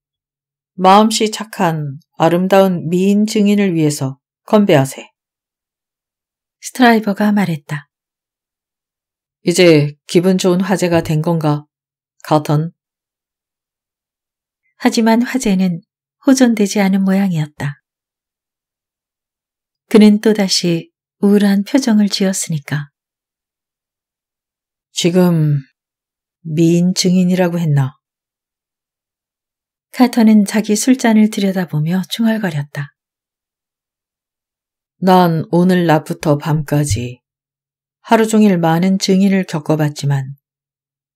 마음씨 착한 아름다운 미인 증인을 위해서 건배하세. 스트라이버가 말했다. 이제 기분 좋은 화제가 된 건가, 가턴? 하지만 화제는 호전되지 않은 모양이었다. 그는 또다시 우울한 표정을 지었으니까. 지금 미인 증인이라고 했나? 카터는 자기 술잔을 들여다보며 중얼거렸다. 난 오늘 낮부터 밤까지 하루 종일 많은 증인을 겪어봤지만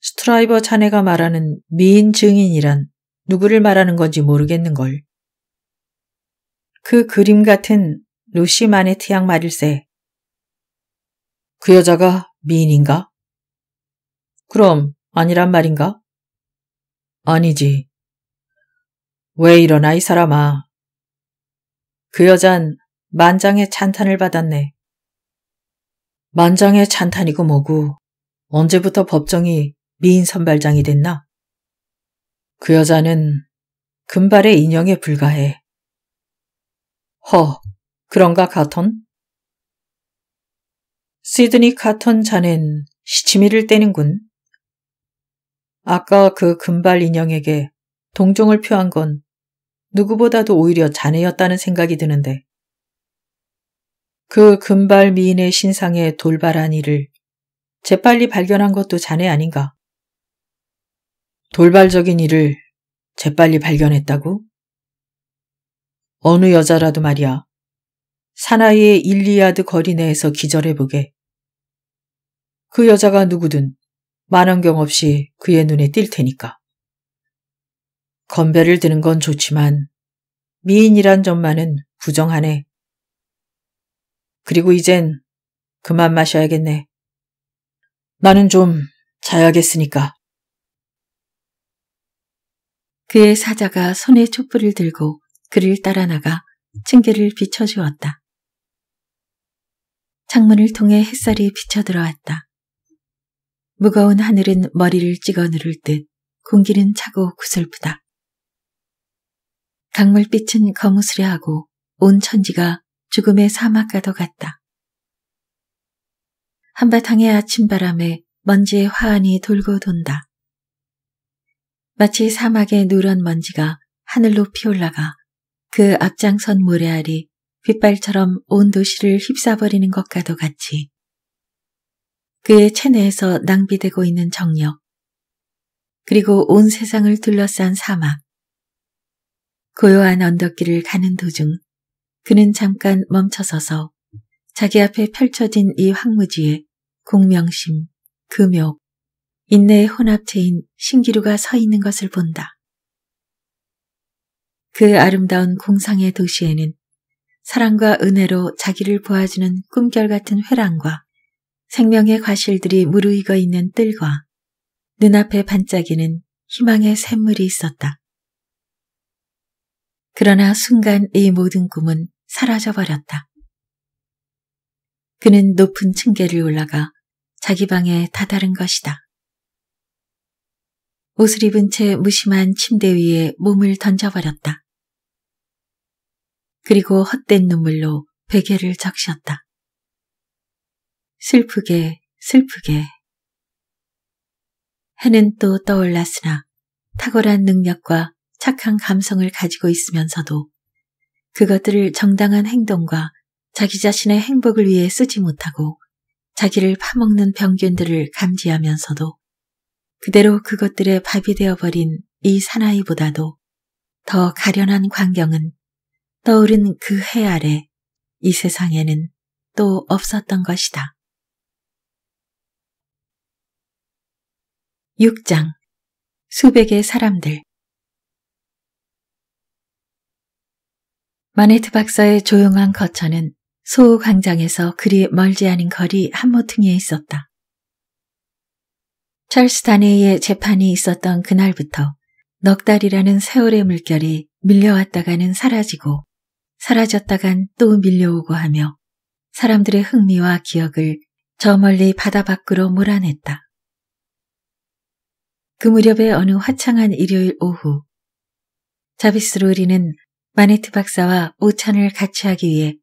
스트라이버 자네가 말하는 미인 증인이란 누구를 말하는 건지 모르겠는걸. 그 그림 같은 루시 마네티양 말일세. 그 여자가 미인인가? 그럼 아니란 말인가? 아니지. 왜 이러나 이 사람아. 그 여잔 만장의 찬탄을 받았네. 만장의 찬탄이고 뭐고 언제부터 법정이 미인 선발장이 됐나? 그 여자는 금발의 인형에 불과해. 허, 그런가 카턴? 시드니 카턴 자넨 시치미를 떼는군. 아까 그 금발 인형에게 동정을 표한 건 누구보다도 오히려 자네였다는 생각이 드는데 그 금발 미인의 신상에 돌발한 이를 재빨리 발견한 것도 자네 아닌가? 돌발적인 일을 재빨리 발견했다고? 어느 여자라도 말이야. 사나이의 일리아드 거리 내에서 기절해보게. 그 여자가 누구든 만원경 없이 그의 눈에 띌 테니까. 건배를 드는 건 좋지만 미인이란 점만은 부정하네. 그리고 이젠 그만 마셔야겠네. 나는 좀 자야겠으니까. 그의 사자가 손에 촛불을 들고 그를 따라 나가 층계를 비춰주었다. 창문을 통해 햇살이 비쳐들어왔다. 무거운 하늘은 머리를 찍어 누를 듯 공기는 차고 구슬프다. 강물빛은 거무스레하고온 천지가 죽음의 사막가도 같다. 한바탕의 아침바람에 먼지의 화환이 돌고 돈다. 마치 사막의 누런 먼지가 하늘로 피올라가 그 앞장선 모래알이 빛발처럼온 도시를 휩싸버리는 것과도 같이 그의 체내에서 낭비되고 있는 정력 그리고 온 세상을 둘러싼 사막 고요한 언덕길을 가는 도중 그는 잠깐 멈춰서서 자기 앞에 펼쳐진 이 황무지에 공명심, 금욕, 인내의 혼합체인 신기루가 서 있는 것을 본다. 그 아름다운 공상의 도시에는 사랑과 은혜로 자기를 보아주는 꿈결같은 회랑과 생명의 과실들이 무르익어 있는 뜰과 눈앞에 반짝이는 희망의 샘물이 있었다. 그러나 순간 이 모든 꿈은 사라져버렸다. 그는 높은 층계를 올라가 자기 방에 다다른 것이다. 옷을 입은 채 무심한 침대 위에 몸을 던져버렸다. 그리고 헛된 눈물로 베개를 적셨다. 슬프게 슬프게 해는 또 떠올랐으나 탁월한 능력과 착한 감성을 가지고 있으면서도 그것들을 정당한 행동과 자기 자신의 행복을 위해 쓰지 못하고 자기를 파먹는 병균들을 감지하면서도 그대로 그것들의 밥이 되어버린 이 사나이보다도 더 가련한 광경은 떠오른 그 해 아래 이 세상에는 또 없었던 것이다. 6장 수백의 사람들 마네트 박사의 조용한 거처는 소우 광장에서 그리 멀지 않은 거리 한모퉁이에 있었다. 찰스 다네이의 재판이 있었던 그날부터 넉 달이라는 세월의 물결이 밀려왔다가는 사라지고 사라졌다간 또 밀려오고 하며 사람들의 흥미와 기억을 저 멀리 바다 밖으로 몰아냈다. 그 무렵의 어느 화창한 일요일 오후 자비스로 우리는 마네트 박사와 오찬을 같이 하기 위해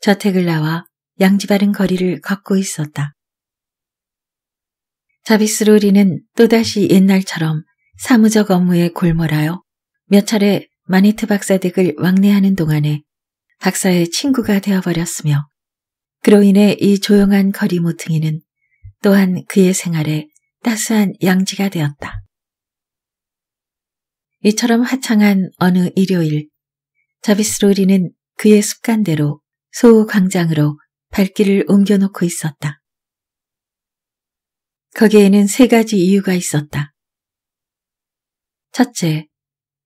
저택을 나와 양지바른 거리를 걷고 있었다. 자비스 로리는 또다시 옛날처럼 사무적 업무에 골몰하여 몇 차례 마니트 박사 댁을 왕래하는 동안에 박사의 친구가 되어버렸으며 그로 인해 이 조용한 거리 모퉁이는 또한 그의 생활에 따스한 양지가 되었다. 이처럼 화창한 어느 일요일 자비스로리는 그의 습관대로 소우 광장으로 발길을 옮겨놓고 있었다. 거기에는 세 가지 이유가 있었다. 첫째,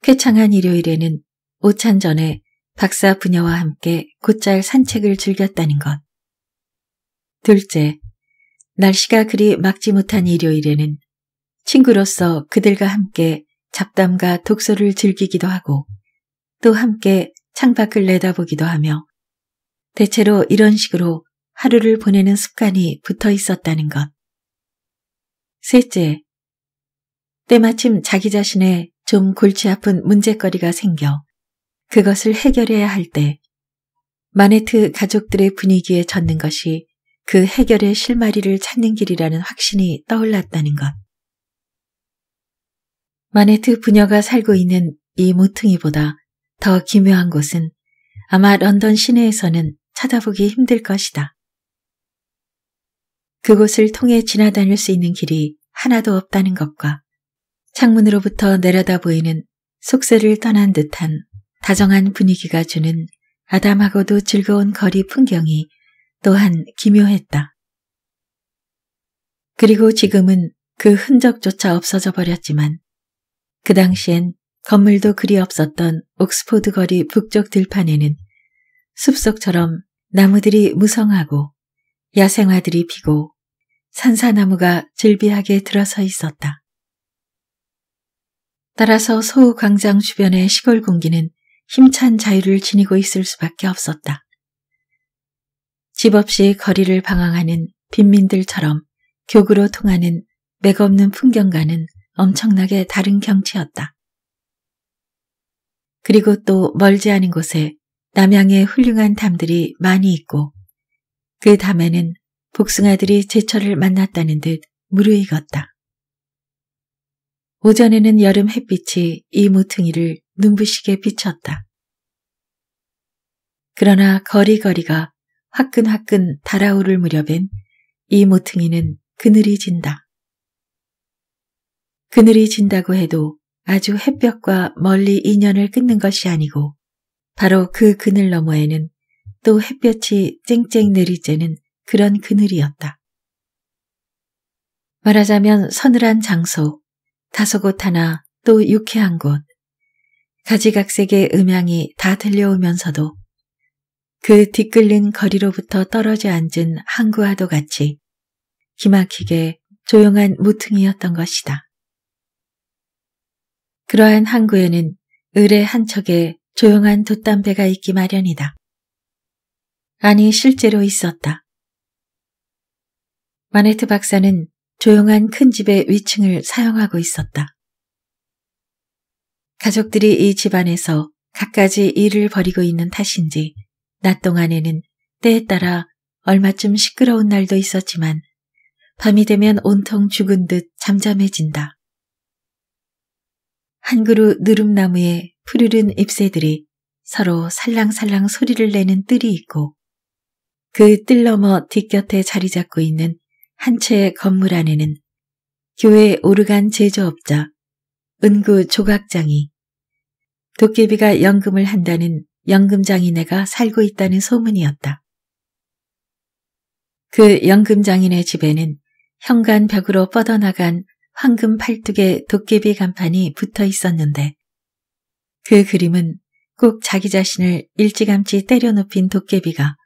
쾌창한 일요일에는 오찬 전에 박사 부녀와 함께 곧잘 산책을 즐겼다는 것. 둘째, 날씨가 그리 막지 못한 일요일에는 친구로서 그들과 함께 잡담과 독서를 즐기기도 하고 또 함께 창밖을 내다보기도 하며 대체로 이런 식으로 하루를 보내는 습관이 붙어 있었다는 것. 셋째, 때마침 자기 자신의 좀 골치 아픈 문제거리가 생겨 그것을 해결해야 할 때 마네트 가족들의 분위기에 젖는 것이 그 해결의 실마리를 찾는 길이라는 확신이 떠올랐다는 것. 마네트 부녀가 살고 있는 이 모퉁이보다 더 기묘한 곳은 아마 런던 시내에서는 찾아보기 힘들 것이다. 그곳을 통해 지나다닐 수 있는 길이 하나도 없다는 것과 창문으로부터 내려다 보이는 속세를 떠난 듯한 다정한 분위기가 주는 아담하고도 즐거운 거리 풍경이 또한 기묘했다. 그리고 지금은 그 흔적조차 없어져 버렸지만 그 당시엔 건물도 그리 없었던 옥스포드 거리 북쪽 들판에는 숲속처럼 나무들이 무성하고 야생화들이 피고 산사나무가 즐비하게 들어서 있었다. 따라서 소우 광장 주변의 시골 공기는 힘찬 자유를 지니고 있을 수밖에 없었다. 집 없이 거리를 방황하는 빈민들처럼 교구로 통하는 맥없는 풍경과는 엄청나게 다른 경치였다. 그리고 또 멀지 않은 곳에 남양의 훌륭한 담들이 많이 있고 그 담에는 복숭아들이 제철을 만났다는 듯 무르익었다. 오전에는 여름 햇빛이 이 모퉁이를 눈부시게 비쳤다. 그러나 거리거리가 화끈화끈 달아오를 무렵엔 이 모퉁이는 그늘이 진다. 그늘이 진다고 해도 아주 햇볕과 멀리 인연을 끊는 것이 아니고 바로 그 그늘 너머에는 또 햇볕이 쨍쨍 내리쬐는 그런 그늘이었다. 말하자면 서늘한 장소, 다소곳 하나 또 유쾌한 곳, 가지각색의 음향이 다 들려오면서도 그 뒤끌린 거리로부터 떨어져 앉은 항구와도 같이 기막히게 조용한 무퉁이였던 것이다. 그러한 항구에는 을의 한 척에 조용한 돛담배가 있기 마련이다. 아니 실제로 있었다. 마네트 박사는 조용한 큰 집의 위층을 사용하고 있었다. 가족들이 이 집안에서 갖가지 일을 벌이고 있는 탓인지 낮 동안에는 때에 따라 얼마쯤 시끄러운 날도 있었지만 밤이 되면 온통 죽은 듯 잠잠해진다. 한 그루 느릅나무에 푸르른 잎새들이 서로 살랑살랑 소리를 내는 뜰이 있고 그 뜰 너머 뒷곁에 자리 잡고 있는 한 채의 건물 안에는 교회 오르간 제조업자, 은구 조각장이 도깨비가 연금을 한다는 연금장인애가 살고 있다는 소문이었다. 그 연금장인의 집에는 현관 벽으로 뻗어나간 황금 팔뚝에 도깨비 간판이 붙어 있었는데 그 그림은 꼭 자기 자신을 일찌감치 때려눕힌 도깨비가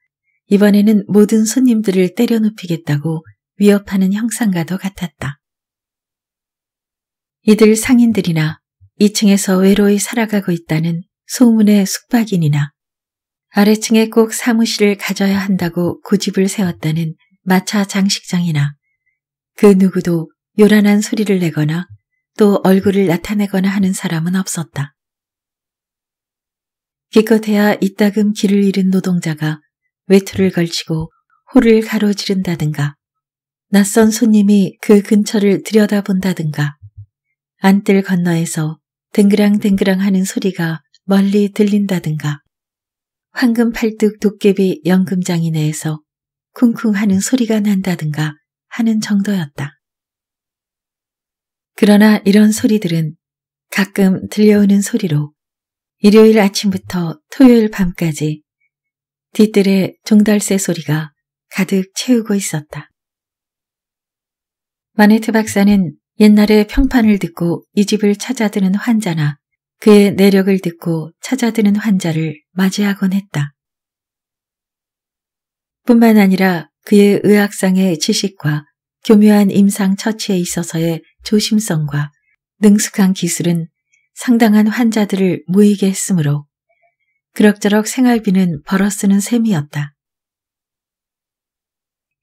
이번에는 모든 손님들을 때려눕히겠다고 위협하는 형상과도 같았다. 이들 상인들이나 2층에서 외로이 살아가고 있다는 소문의 숙박인이나 아래층에 꼭 사무실을 가져야 한다고 고집을 세웠다는 마차 장식장이나 그 누구도 요란한 소리를 내거나 또 얼굴을 나타내거나 하는 사람은 없었다. 기껏해야 이따금 길을 잃은 노동자가 외투를 걸치고 호를 가로지른다든가 낯선 손님이 그 근처를 들여다본다든가 안뜰 건너에서 댕그랑댕그랑 하는 소리가 멀리 들린다든가 황금 팔뚝 도깨비 연금장이 내에서 쿵쿵 하는 소리가 난다든가 하는 정도였다. 그러나 이런 소리들은 가끔 들려오는 소리로 일요일 아침부터 토요일 밤까지 뒤뜰의 종달새 소리가 가득 채우고 있었다. 마네트 박사는 옛날에 평판을 듣고 이 집을 찾아드는 환자나 그의 내력을 듣고 찾아드는 환자를 맞이하곤 했다. 뿐만 아니라 그의 의학상의 지식과 교묘한 임상 처치에 있어서의 조심성과 능숙한 기술은 상당한 환자들을 모이게 했으므로 그럭저럭 생활비는 벌어쓰는 셈이었다.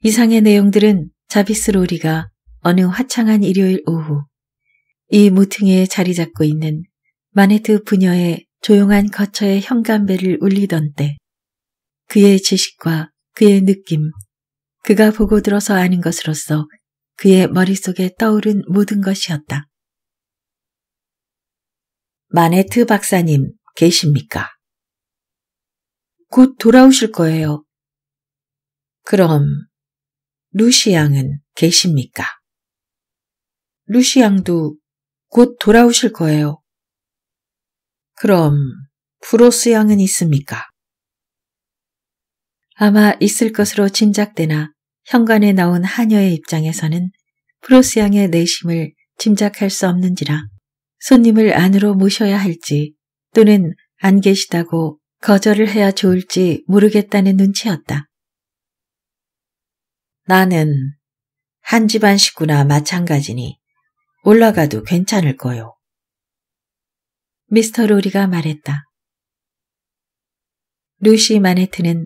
이상의 내용들은 자비스 로리가 어느 화창한 일요일 오후 이 모퉁이에 자리 잡고 있는 마네트 부녀의 조용한 거처에 현관벨을 울리던 때 그의 지식과 그의 느낌, 그가 보고 들어서 아는 것으로서 그의 머릿속에 떠오른 모든 것이었다. 마네트 박사님 계십니까? 곧 돌아오실 거예요. 그럼 루시 양은 계십니까? 루시 양도 곧 돌아오실 거예요. 그럼 프로스 양은 있습니까? 아마 있을 것으로 짐작되나 현관에 나온 하녀의 입장에서는 프로스 양의 내심을 짐작할 수 없는지라 손님을 안으로 모셔야 할지 또는 안 계시다고 거절을 해야 좋을지 모르겠다는 눈치였다. 나는 한 집안 식구나 마찬가지니 올라가도 괜찮을 거요. 미스터 로리가 말했다. 루시 마네트는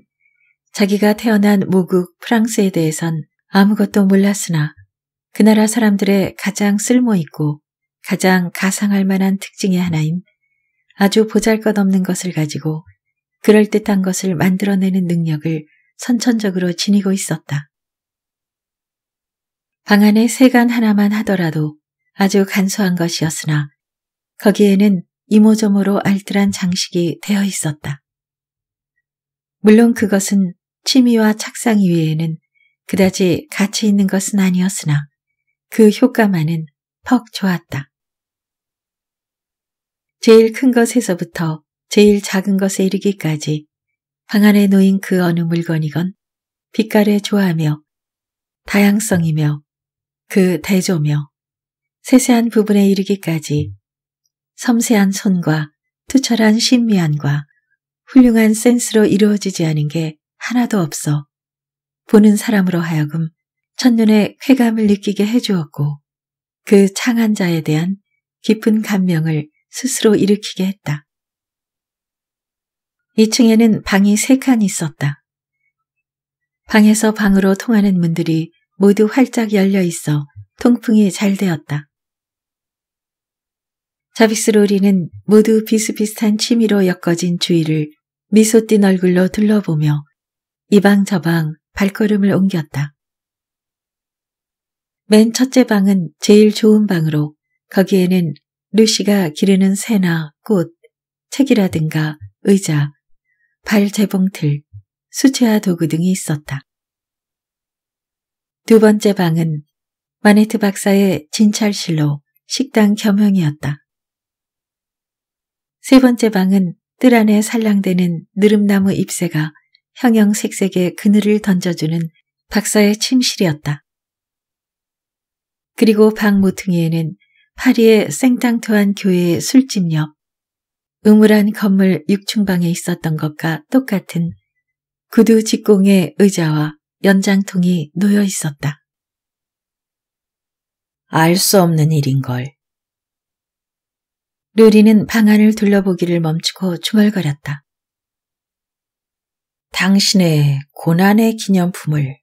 자기가 태어난 모국 프랑스에 대해선 아무것도 몰랐으나 그 나라 사람들의 가장 쓸모있고 가장 가상할 만한 특징의 하나인 아주 보잘것없는 것을 가지고 그럴듯한 것을 만들어내는 능력을 선천적으로 지니고 있었다. 방 안에 세간 하나만 하더라도 아주 간소한 것이었으나 거기에는 이모저모로 알뜰한 장식이 되어 있었다. 물론 그것은 취미와 착상 이외에는 그다지 가치 있는 것은 아니었으나 그 효과만은 퍽 좋았다. 제일 큰 것에서부터 제일 작은 것에 이르기까지 방 안에 놓인 그 어느 물건이건 빛깔좋아하며 다양성이며 그 대조며 세세한 부분에 이르기까지 섬세한 손과 투철한 신미안과 훌륭한 센스로 이루어지지 않은 게 하나도 없어 보는 사람으로 하여금 첫눈에 쾌감을 느끼게 해주었고 그창한자에 대한 깊은 감명을 스스로 일으키게 했다. 2층에는 방이 세 칸 있었다. 방에서 방으로 통하는 문들이 모두 활짝 열려 있어 통풍이 잘 되었다. 자비스 로리는 모두 비슷비슷한 취미로 엮어진 주위를 미소 띤 얼굴로 둘러보며 이방저방 발걸음을 옮겼다. 맨 첫째 방은 제일 좋은 방으로 거기에는 루시가 기르는 새나 꽃, 책이라든가 의자, 발 재봉틀, 수채화 도구 등이 있었다. 두 번째 방은 마네트 박사의 진찰실로 식당 겸용이었다. 세 번째 방은 뜰 안에 살랑대는 느릅나무 잎새가 형형색색의 그늘을 던져주는 박사의 침실이었다. 그리고 방 모퉁이에는 파리의 생땅토한 교회의 술집 옆 우물한 건물 6층방에 있었던 것과 똑같은 구두 직공의 의자와 연장통이 놓여 있었다. 알 수 없는 일인걸. 루리는 방 안을 둘러보기를 멈추고 중얼거렸다. 당신의 고난의 기념품을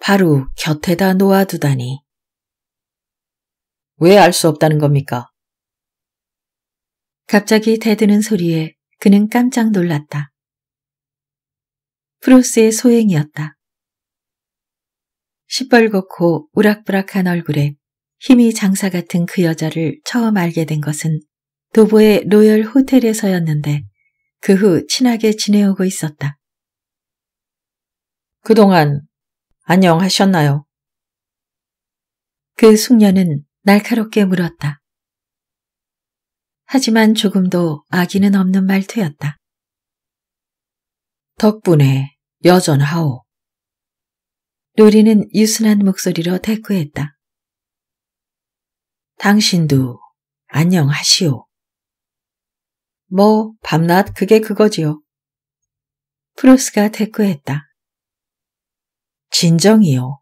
바로 곁에다 놓아두다니. 왜 알 수 없다는 겁니까? 갑자기 대드는 소리에 그는 깜짝 놀랐다. 프로스의 소행이었다. 시뻘겋고 우락부락한 얼굴에 힘이 장사 같은 그 여자를 처음 알게 된 것은 도보의 로열 호텔에서였는데 그 후 친하게 지내오고 있었다. 그동안 안녕하셨나요? 그 숙녀는 날카롭게 물었다. 하지만 조금도 아기는 없는 말투였다. 덕분에 여전하오. 루리는 유순한 목소리로 대꾸했다. 당신도 안녕하시오. 뭐 밤낮 그게 그거지요. 프로스가 대꾸했다. 진정이요.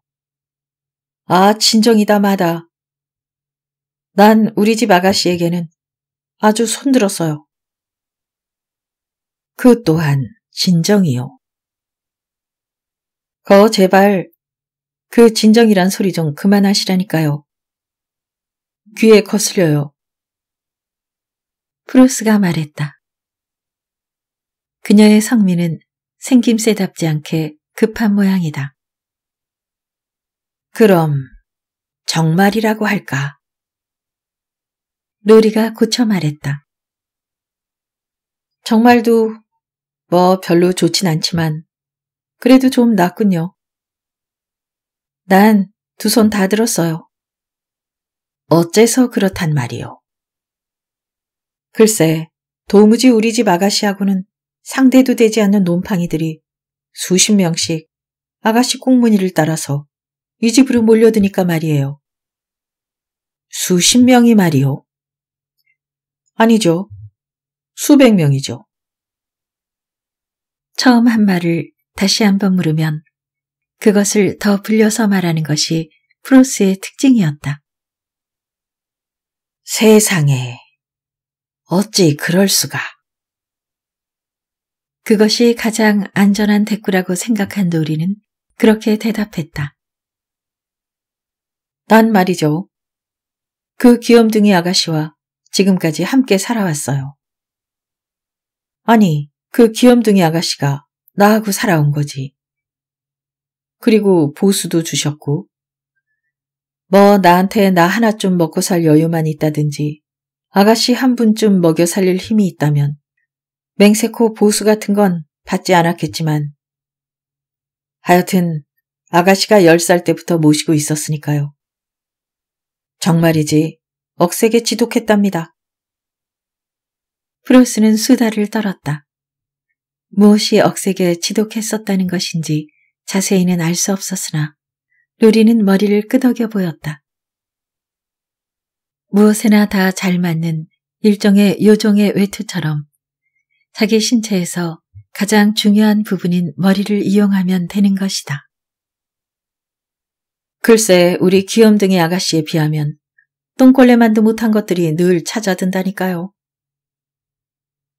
아, 진정이다 마다. 난 우리 집 아가씨에게는 아주 손들었어요. 그 또한 진정이요. 거 제발 그 진정이란 소리 좀 그만하시라니까요. 귀에 거슬려요. 프루스가 말했다. 그녀의 성미는 생김새답지 않게 급한 모양이다. 그럼 정말이라고 할까? 루리가 고쳐 말했다. 정말도 뭐 별로 좋진 않지만 그래도 좀 낫군요. 난 두 손 다 들었어요. 어째서 그렇단 말이오 글쎄, 도무지 우리 집 아가씨하고는 상대도 되지 않는 논팡이들이 수십 명씩 아가씨 꽁무니를 따라서 이 집으로 몰려드니까 말이에요. 수십 명이 말이요. 아니죠. 수백 명이죠. 처음 한 말을 다시 한번 물으면 그것을 더 불려서 말하는 것이 프로스의 특징이었다. 세상에, 어찌 그럴 수가. 그것이 가장 안전한 대꾸라고 생각한 노리는 그렇게 대답했다. 난 말이죠. 그 귀염둥이 아가씨와 지금까지 함께 살아왔어요. 아니, 그 귀염둥이 아가씨가 나하고 살아온 거지. 그리고 보수도 주셨고, 뭐 나한테 나 하나 좀 먹고 살 여유만 있다든지, 아가씨 한 분쯤 먹여 살릴 힘이 있다면, 맹세코 보수 같은 건 받지 않았겠지만, 하여튼 아가씨가 10살 때부터 모시고 있었으니까요. 정말이지 억세게 지독했답니다. 프로스는 수다를 떨었다. 무엇이 억세게 지독했었다는 것인지 자세히는 알 수 없었으나 루리는 머리를 끄덕여 보였다. 무엇에나 다 잘 맞는 일종의 요정의 외투처럼 자기 신체에서 가장 중요한 부분인 머리를 이용하면 되는 것이다. 글쎄 우리 귀염둥이 아가씨에 비하면 똥걸레만도 못한 것들이 늘 찾아든다니까요.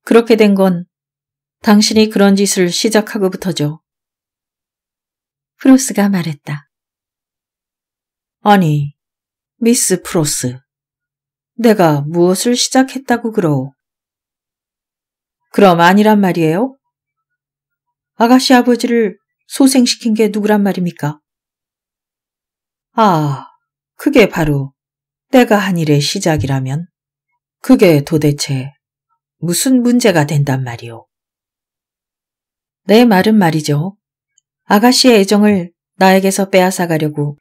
그렇게 된 건 당신이 그런 짓을 시작하고부터죠. 프로스가 말했다. 아니, 미스 프로스. 내가 무엇을 시작했다고 그러오? 그럼 아니란 말이에요? 아가씨 아버지를 소생시킨 게 누구란 말입니까? 아, 그게 바로 내가 한 일의 시작이라면 그게 도대체 무슨 문제가 된단 말이오. 내 말은 말이죠. 아가씨의 애정을 나에게서 빼앗아가려고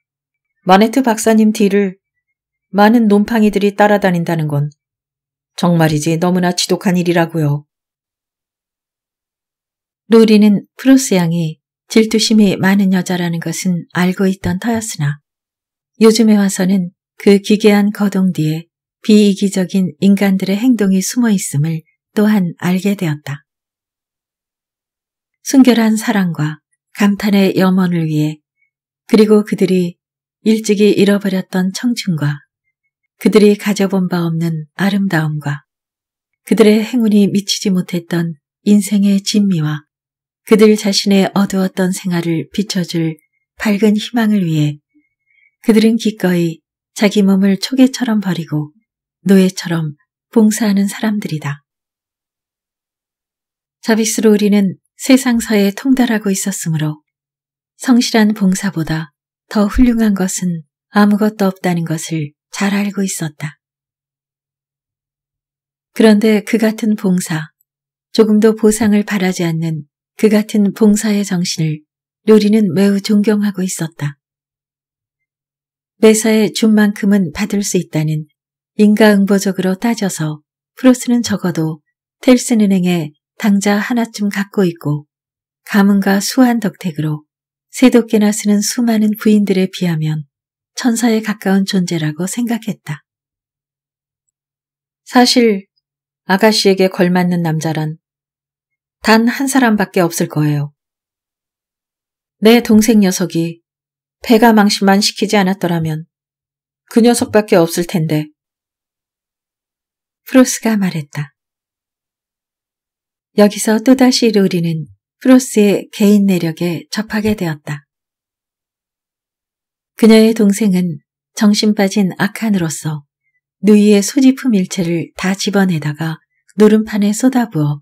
마네트 박사님 뒤를 많은 논팡이들이 따라다닌다는 건 정말이지 너무나 지독한 일이라고요. 루리는 프루스 양이 질투심이 많은 여자라는 것은 알고 있던 터였으나 요즘에 와서는 그 기괴한 거동 뒤에 비이기적인 인간들의 행동이 숨어 있음을 또한 알게 되었다. 순결한 사랑과 감탄의 염원을 위해 그리고 그들이 일찍이 잃어버렸던 청춘과 그들이 가져본 바 없는 아름다움과 그들의 행운이 미치지 못했던 인생의 진미와 그들 자신의 어두웠던 생활을 비춰줄 밝은 희망을 위해 그들은 기꺼이 자기 몸을 초계처럼 버리고 노예처럼 봉사하는 사람들이다. 자비스로 우리는 세상사에 통달하고 있었으므로 성실한 봉사보다 더 훌륭한 것은 아무것도 없다는 것을 잘 알고 있었다. 그런데 그 같은 봉사, 조금도 보상을 바라지 않는 그 같은 봉사의 정신을 루리는 매우 존경하고 있었다. 매사에 준 만큼은 받을 수 있다는 인가응보적으로 따져서 프로스는 적어도 텔슨은행에 당자 하나쯤 갖고 있고 가문과 수한 덕택으로 세도깨나 쓰는 수많은 부인들에 비하면 천사에 가까운 존재라고 생각했다. 사실 아가씨에게 걸맞는 남자란 단 한 사람밖에 없을 거예요. 내 동생 녀석이 배가 망신만 시키지 않았더라면 그 녀석밖에 없을 텐데. 프로스가 말했다. 여기서 또다시 루리는 프로스의 개인 내력에 접하게 되었다. 그녀의 동생은 정신 빠진 악한으로서 누이의 소지품 일체를 다 집어내다가 노름판에 쏟아부어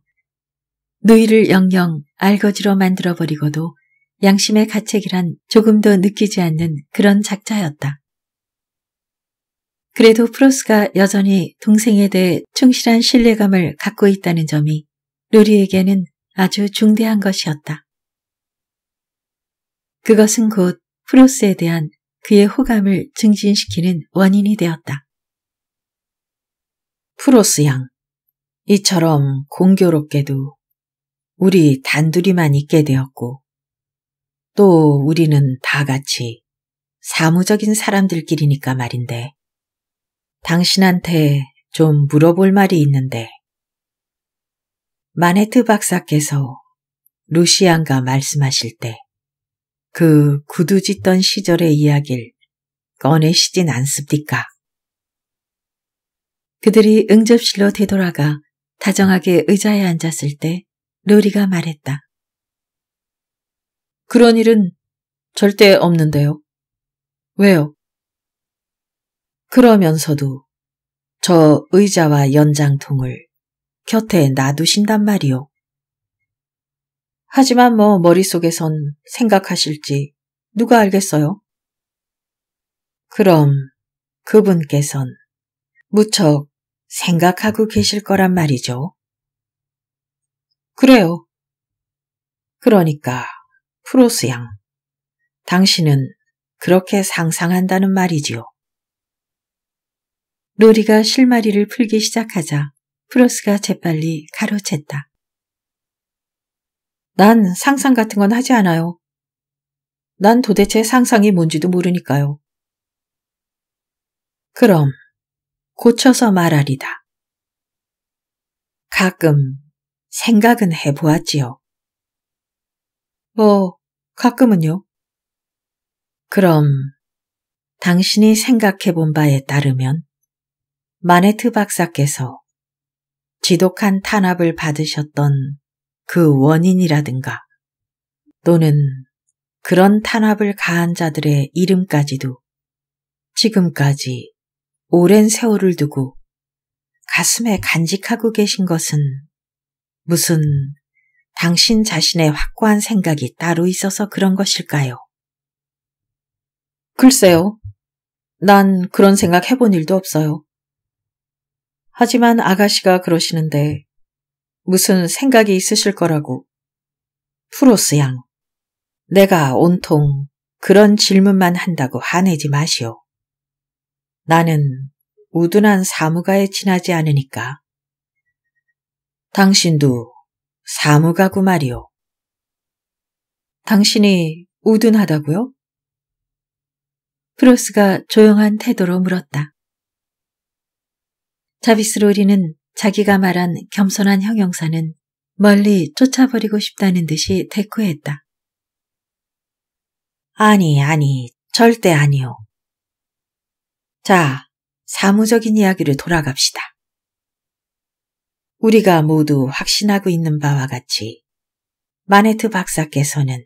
누이를 영영 알거지로 만들어버리고도 양심의 가책이란 조금도 느끼지 않는 그런 작자였다. 그래도 프로스가 여전히 동생에 대해 충실한 신뢰감을 갖고 있다는 점이 루리에게는 아주 중대한 것이었다. 그것은 곧 프로스에 대한 그의 호감을 증진시키는 원인이 되었다. 프로스 양, 이처럼 공교롭게도 우리 단둘이만 있게 되었고 또 우리는 다 같이 사무적인 사람들끼리니까 말인데 당신한테 좀 물어볼 말이 있는데 마네트 박사께서 루시안과 말씀하실 때 그 구두짓던 시절의 이야기를 꺼내시진 않습니까? 그들이 응접실로 되돌아가 다정하게 의자에 앉았을 때 로리가 말했다. 그런 일은 절대 없는데요. 왜요? 그러면서도 저 의자와 연장통을 곁에 놔두신단 말이요. 하지만 뭐 머릿속에선 생각하실지 누가 알겠어요? 그럼 그분께선 무척 생각하고 계실 거란 말이죠. 그래요. 그러니까 프로스 양. 당신은 그렇게 상상한다는 말이지요. 로리가 실마리를 풀기 시작하자 프로스가 재빨리 가로챘다. 난 상상 같은 건 하지 않아요. 난 도대체 상상이 뭔지도 모르니까요. 그럼 고쳐서 말하리다. 가끔 생각은 해보았지요. 뭐, 가끔은요. 그럼, 당신이 생각해 본 바에 따르면, 마네트 박사께서 지독한 탄압을 받으셨던 그 원인이라든가, 또는 그런 탄압을 가한 자들의 이름까지도 지금까지 오랜 세월을 두고 가슴에 간직하고 계신 것은 무슨 당신 자신의 확고한 생각이 따로 있어서 그런 것일까요? 글쎄요. 난 그런 생각 해본 일도 없어요. 하지만 아가씨가 그러시는데 무슨 생각이 있으실 거라고. 프로스 양, 내가 온통 그런 질문만 한다고 화내지 마시오. 나는 우둔한 사무가에 지나지 않으니까. 당신도 사무가구 말이오. 당신이 우둔하다고요? 프로스가 조용한 태도로 물었다. 자비스 로리는 자기가 말한 겸손한 형용사는 멀리 쫓아버리고 싶다는 듯이 대꾸했다. 아니, 아니, 절대 아니오 자, 사무적인 이야기를 돌아갑시다. 우리가 모두 확신하고 있는 바와 같이 마네트 박사께서는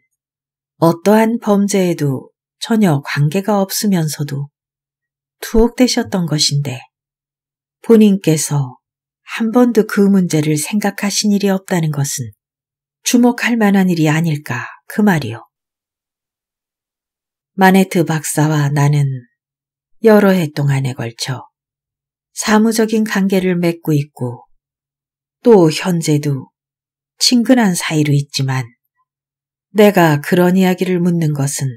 어떠한 범죄에도 전혀 관계가 없으면서도 투옥되셨던 것인데 본인께서 한 번도 그 문제를 생각하신 일이 없다는 것은 주목할 만한 일이 아닐까 그 말이요. 마네트 박사와 나는 여러 해 동안에 걸쳐 사무적인 관계를 맺고 있고 또 현재도 친근한 사이로 있지만 내가 그런 이야기를 묻는 것은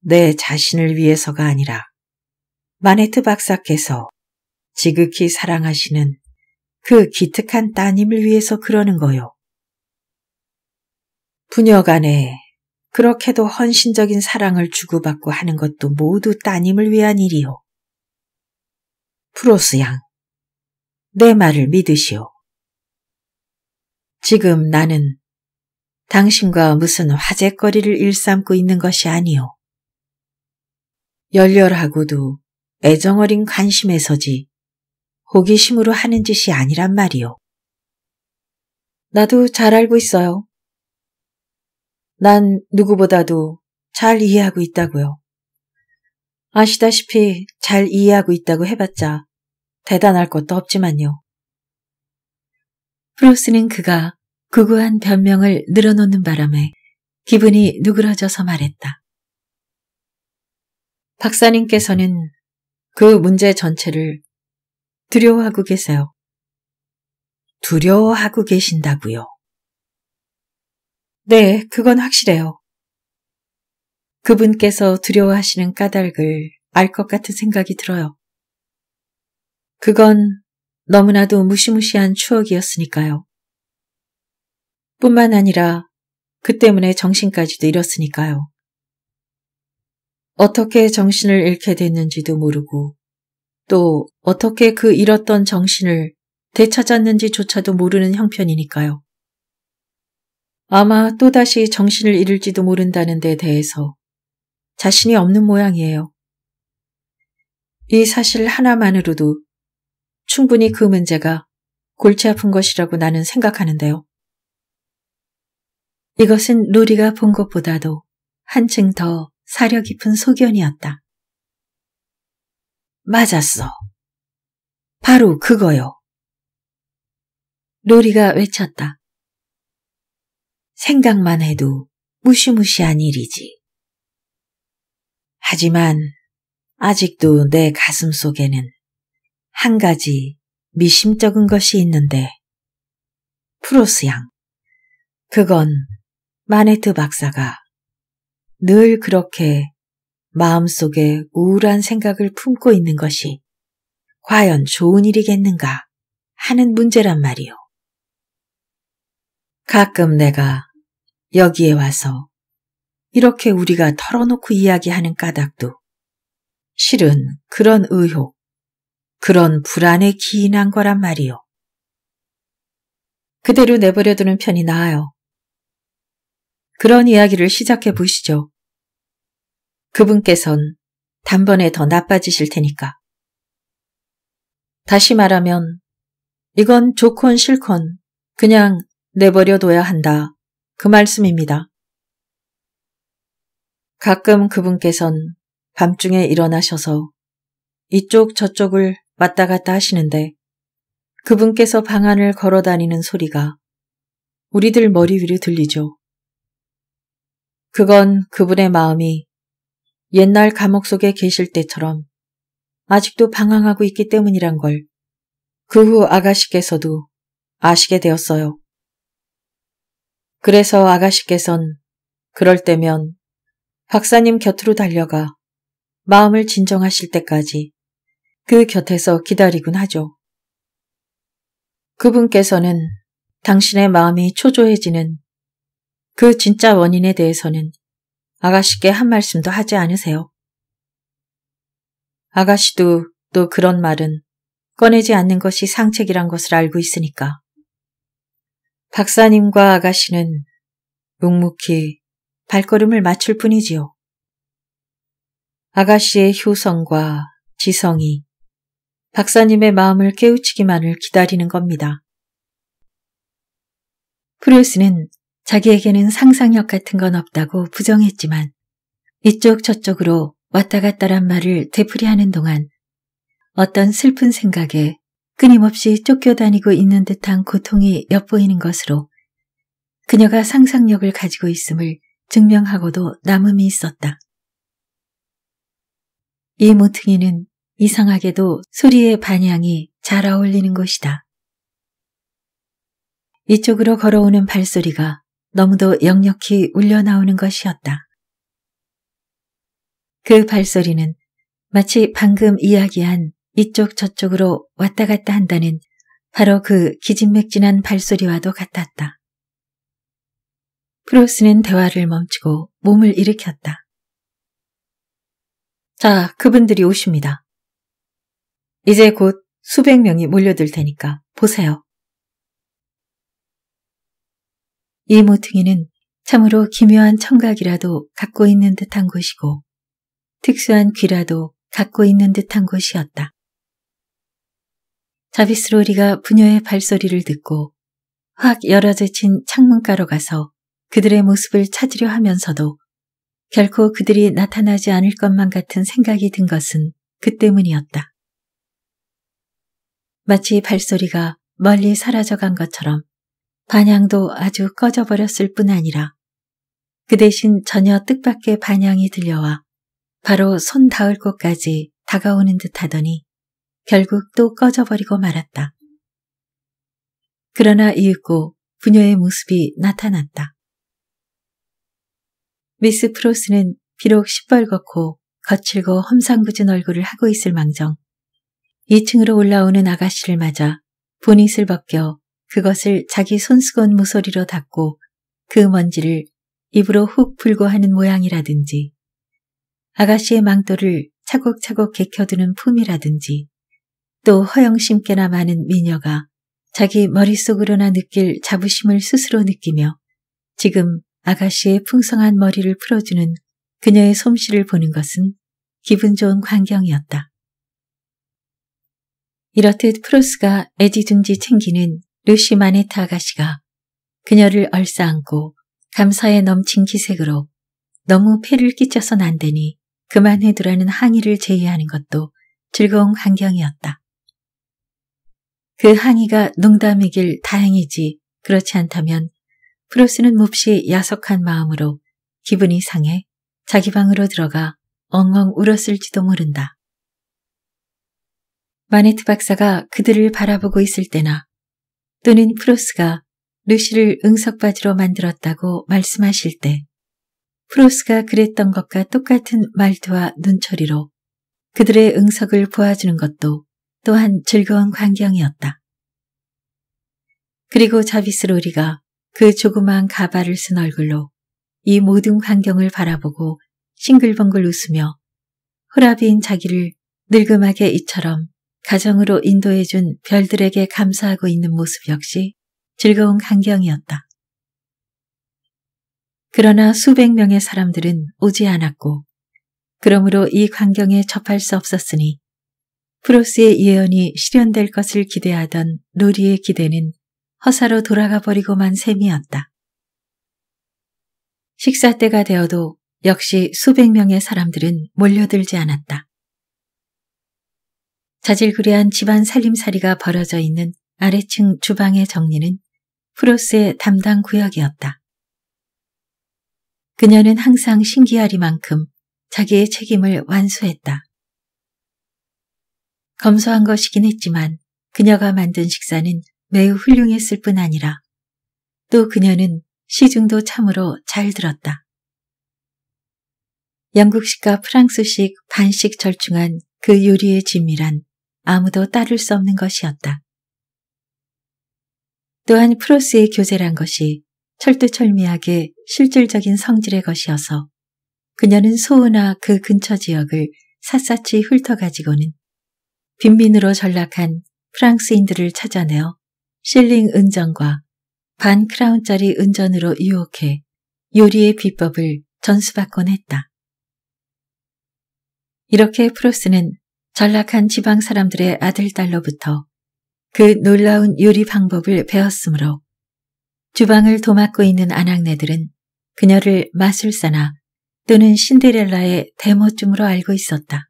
내 자신을 위해서가 아니라 마네트 박사께서 지극히 사랑하시는 그 기특한 따님을 위해서 그러는 거요. 부녀간에 그렇게도 헌신적인 사랑을 주고받고 하는 것도 모두 따님을 위한 일이요. 프로스 양, 내 말을 믿으시오. 지금 나는 당신과 무슨 화제거리를 일삼고 있는 것이 아니오. 열렬하고도 애정어린 관심에서지 호기심으로 하는 짓이 아니란 말이오. 나도 잘 알고 있어요. 난 누구보다도 잘 이해하고 있다고요. 아시다시피 잘 이해하고 있다고 해봤자 대단할 것도 없지만요. 프로스는 그가 구구한 변명을 늘어놓는 바람에 기분이 누그러져서 말했다. 박사님께서는 그 문제 전체를 두려워하고 계세요. 두려워하고 계신다고요. 네, 그건 확실해요. 그분께서 두려워하시는 까닭을 알 것 같은 생각이 들어요. 그건 너무나도 무시무시한 추억이었으니까요. 뿐만 아니라 그 때문에 정신까지도 잃었으니까요. 어떻게 정신을 잃게 됐는지도 모르고 또 어떻게 그 잃었던 정신을 되찾았는지조차도 모르는 형편이니까요. 아마 또다시 정신을 잃을지도 모른다는 데 대해서 자신이 없는 모양이에요. 이 사실 하나만으로도 충분히 그 문제가 골치 아픈 것이라고 나는 생각하는데요. 이것은 루리가 본 것보다도 한층 더 사려 깊은 소견이었다. 맞았어. 바로 그거요. 루리가 외쳤다. 생각만 해도 무시무시한 일이지. 하지만 아직도 내 가슴 속에는 한 가지 미심쩍은 것이 있는데, 프로스 양. 그건 마네트 박사가 늘 그렇게 마음속에 우울한 생각을 품고 있는 것이 과연 좋은 일이겠는가 하는 문제란 말이오. 가끔 내가 여기에 와서 이렇게 우리가 털어놓고 이야기하는 까닭도 실은 그런 의혹, 그런 불안에 기인한 거란 말이요. 그대로 내버려두는 편이 나아요. 그런 이야기를 시작해 보시죠. 그분께선 단번에 더 나빠지실 테니까. 다시 말하면 이건 좋건 싫건 그냥 내버려둬야 한다. 그 말씀입니다. 가끔 그분께선 밤중에 일어나셔서 이쪽 저쪽을 왔다 갔다 하시는데 그분께서 방 안을 걸어 다니는 소리가 우리들 머리 위로 들리죠. 그건 그분의 마음이 옛날 감옥 속에 계실 때처럼 아직도 방황하고 있기 때문이란 걸 그 후 아가씨께서도 아시게 되었어요. 그래서 아가씨께선 그럴 때면 박사님 곁으로 달려가 마음을 진정하실 때까지 그 곁에서 기다리곤 하죠. 그분께서는 당신의 마음이 초조해지는 그 진짜 원인에 대해서는 아가씨께 한 말씀도 하지 않으세요. 아가씨도 또 그런 말은 꺼내지 않는 것이 상책이란 것을 알고 있으니까. 박사님과 아가씨는 묵묵히 발걸음을 맞출 뿐이지요. 아가씨의 효성과 지성이 박사님의 마음을 깨우치기만을 기다리는 겁니다. 프리스는 자기에게는 상상력 같은 건 없다고 부정했지만 이쪽 저쪽으로 왔다 갔다란 말을 되풀이하는 동안 어떤 슬픈 생각에 끊임없이 쫓겨다니고 있는 듯한 고통이 엿보이는 것으로 그녀가 상상력을 가지고 있음을 증명하고도 남음이 있었다. 이 모퉁이는 이상하게도 소리의 반향이 잘 어울리는 것이다. 이쪽으로 걸어오는 발소리가 너무도 역력히 울려나오는 것이었다. 그 발소리는 마치 방금 이야기한 이쪽 저쪽으로 왔다 갔다 한다는 바로 그 기진맥진한 발소리와도 같았다. 프로스는 대화를 멈추고 몸을 일으켰다. 자, 그분들이 오십니다. 이제 곧 수백 명이 몰려들 테니까 보세요. 이 모퉁이는 참으로 기묘한 청각이라도 갖고 있는 듯한 곳이고 특수한 귀라도 갖고 있는 듯한 곳이었다. 자비스 로리가 부녀의 발소리를 듣고 확 열어젖힌 창문가로 가서 그들의 모습을 찾으려 하면서도 결코 그들이 나타나지 않을 것만 같은 생각이 든 것은 그 때문이었다. 마치 발소리가 멀리 사라져간 것처럼 반향도 아주 꺼져버렸을 뿐 아니라 그 대신 전혀 뜻밖의 반향이 들려와 바로 손 닿을 곳까지 다가오는 듯 하더니 결국 또 꺼져버리고 말았다. 그러나 이윽고 부녀의 모습이 나타났다. 미스 프로스는 비록 시뻘겋고 거칠고 험상궂은 얼굴을 하고 있을 망정 2층으로 올라오는 아가씨를 맞아 보닛을 벗겨 그것을 자기 손수건 모서리로 닦고 그 먼지를 입으로 훅 풀고 하는 모양이라든지 아가씨의 망토를 차곡차곡 개켜두는 품이라든지 또 허영심께나 많은 미녀가 자기 머릿속으로나 느낄 자부심을 스스로 느끼며 지금 아가씨의 풍성한 머리를 풀어주는 그녀의 솜씨를 보는 것은 기분 좋은 광경이었다. 이렇듯 프로스가 애지중지 챙기는 루시 마네타 아가씨가 그녀를 얼싸안고 감사에 넘친 기색으로 너무 폐를 끼쳐선 안 되니 그만해두라는 항의를 제의하는 것도 즐거운 환경이었다. 그 항의가 농담이길 다행이지 그렇지 않다면 프로스는 몹시 야속한 마음으로 기분이 상해 자기 방으로 들어가 엉엉 울었을지도 모른다. 마네트 박사가 그들을 바라보고 있을 때나 또는 프로스가 루시를 응석받이로 만들었다고 말씀하실 때 프로스가 그랬던 것과 똑같은 말투와 눈초리로 그들의 응석을 보아주는 것도 또한 즐거운 광경이었다. 그리고 자비스 로리가 그 조그마한 가발을 쓴 얼굴로 이 모든 광경을 바라보고 싱글벙글 웃으며 호라비인 자기를 늙음하게 이처럼 가정으로 인도해준 별들에게 감사하고 있는 모습 역시 즐거운 광경이었다. 그러나 수백 명의 사람들은 오지 않았고 그러므로 이 광경에 접할 수 없었으니 프로스의 예언이 실현될 것을 기대하던 로리의 기대는 허사로 돌아가 버리고만 셈이었다. 식사 때가 되어도 역시 수백 명의 사람들은 몰려들지 않았다. 자질구레한 집안 살림살이가 벌어져 있는 아래층 주방의 정리는 프로스의 담당 구역이었다. 그녀는 항상 신기하리만큼 자기의 책임을 완수했다. 검소한 것이긴 했지만 그녀가 만든 식사는 매우 훌륭했을 뿐 아니라 또 그녀는 시중도 참으로 잘 들었다. 영국식과 프랑스식 반씩 절충한 그 요리의 진밀한 아무도 따를 수 없는 것이었다. 또한 프로스의 교제란 것이 철두철미하게 실질적인 성질의 것이어서 그녀는 소우나 그 근처 지역을 샅샅이 훑어가지고는 빈민으로 전락한 프랑스인들을 찾아내어 실링 은전과 반 크라운짜리 은전으로 유혹해 요리의 비법을 전수받곤 했다. 이렇게 프로스는 전락한 지방 사람들의 아들딸로부터 그 놀라운 요리 방법을 배웠으므로 주방을 도맡고 있는 아낙네들은 그녀를 마술사나 또는 신데렐라의 대모쯤으로 알고 있었다.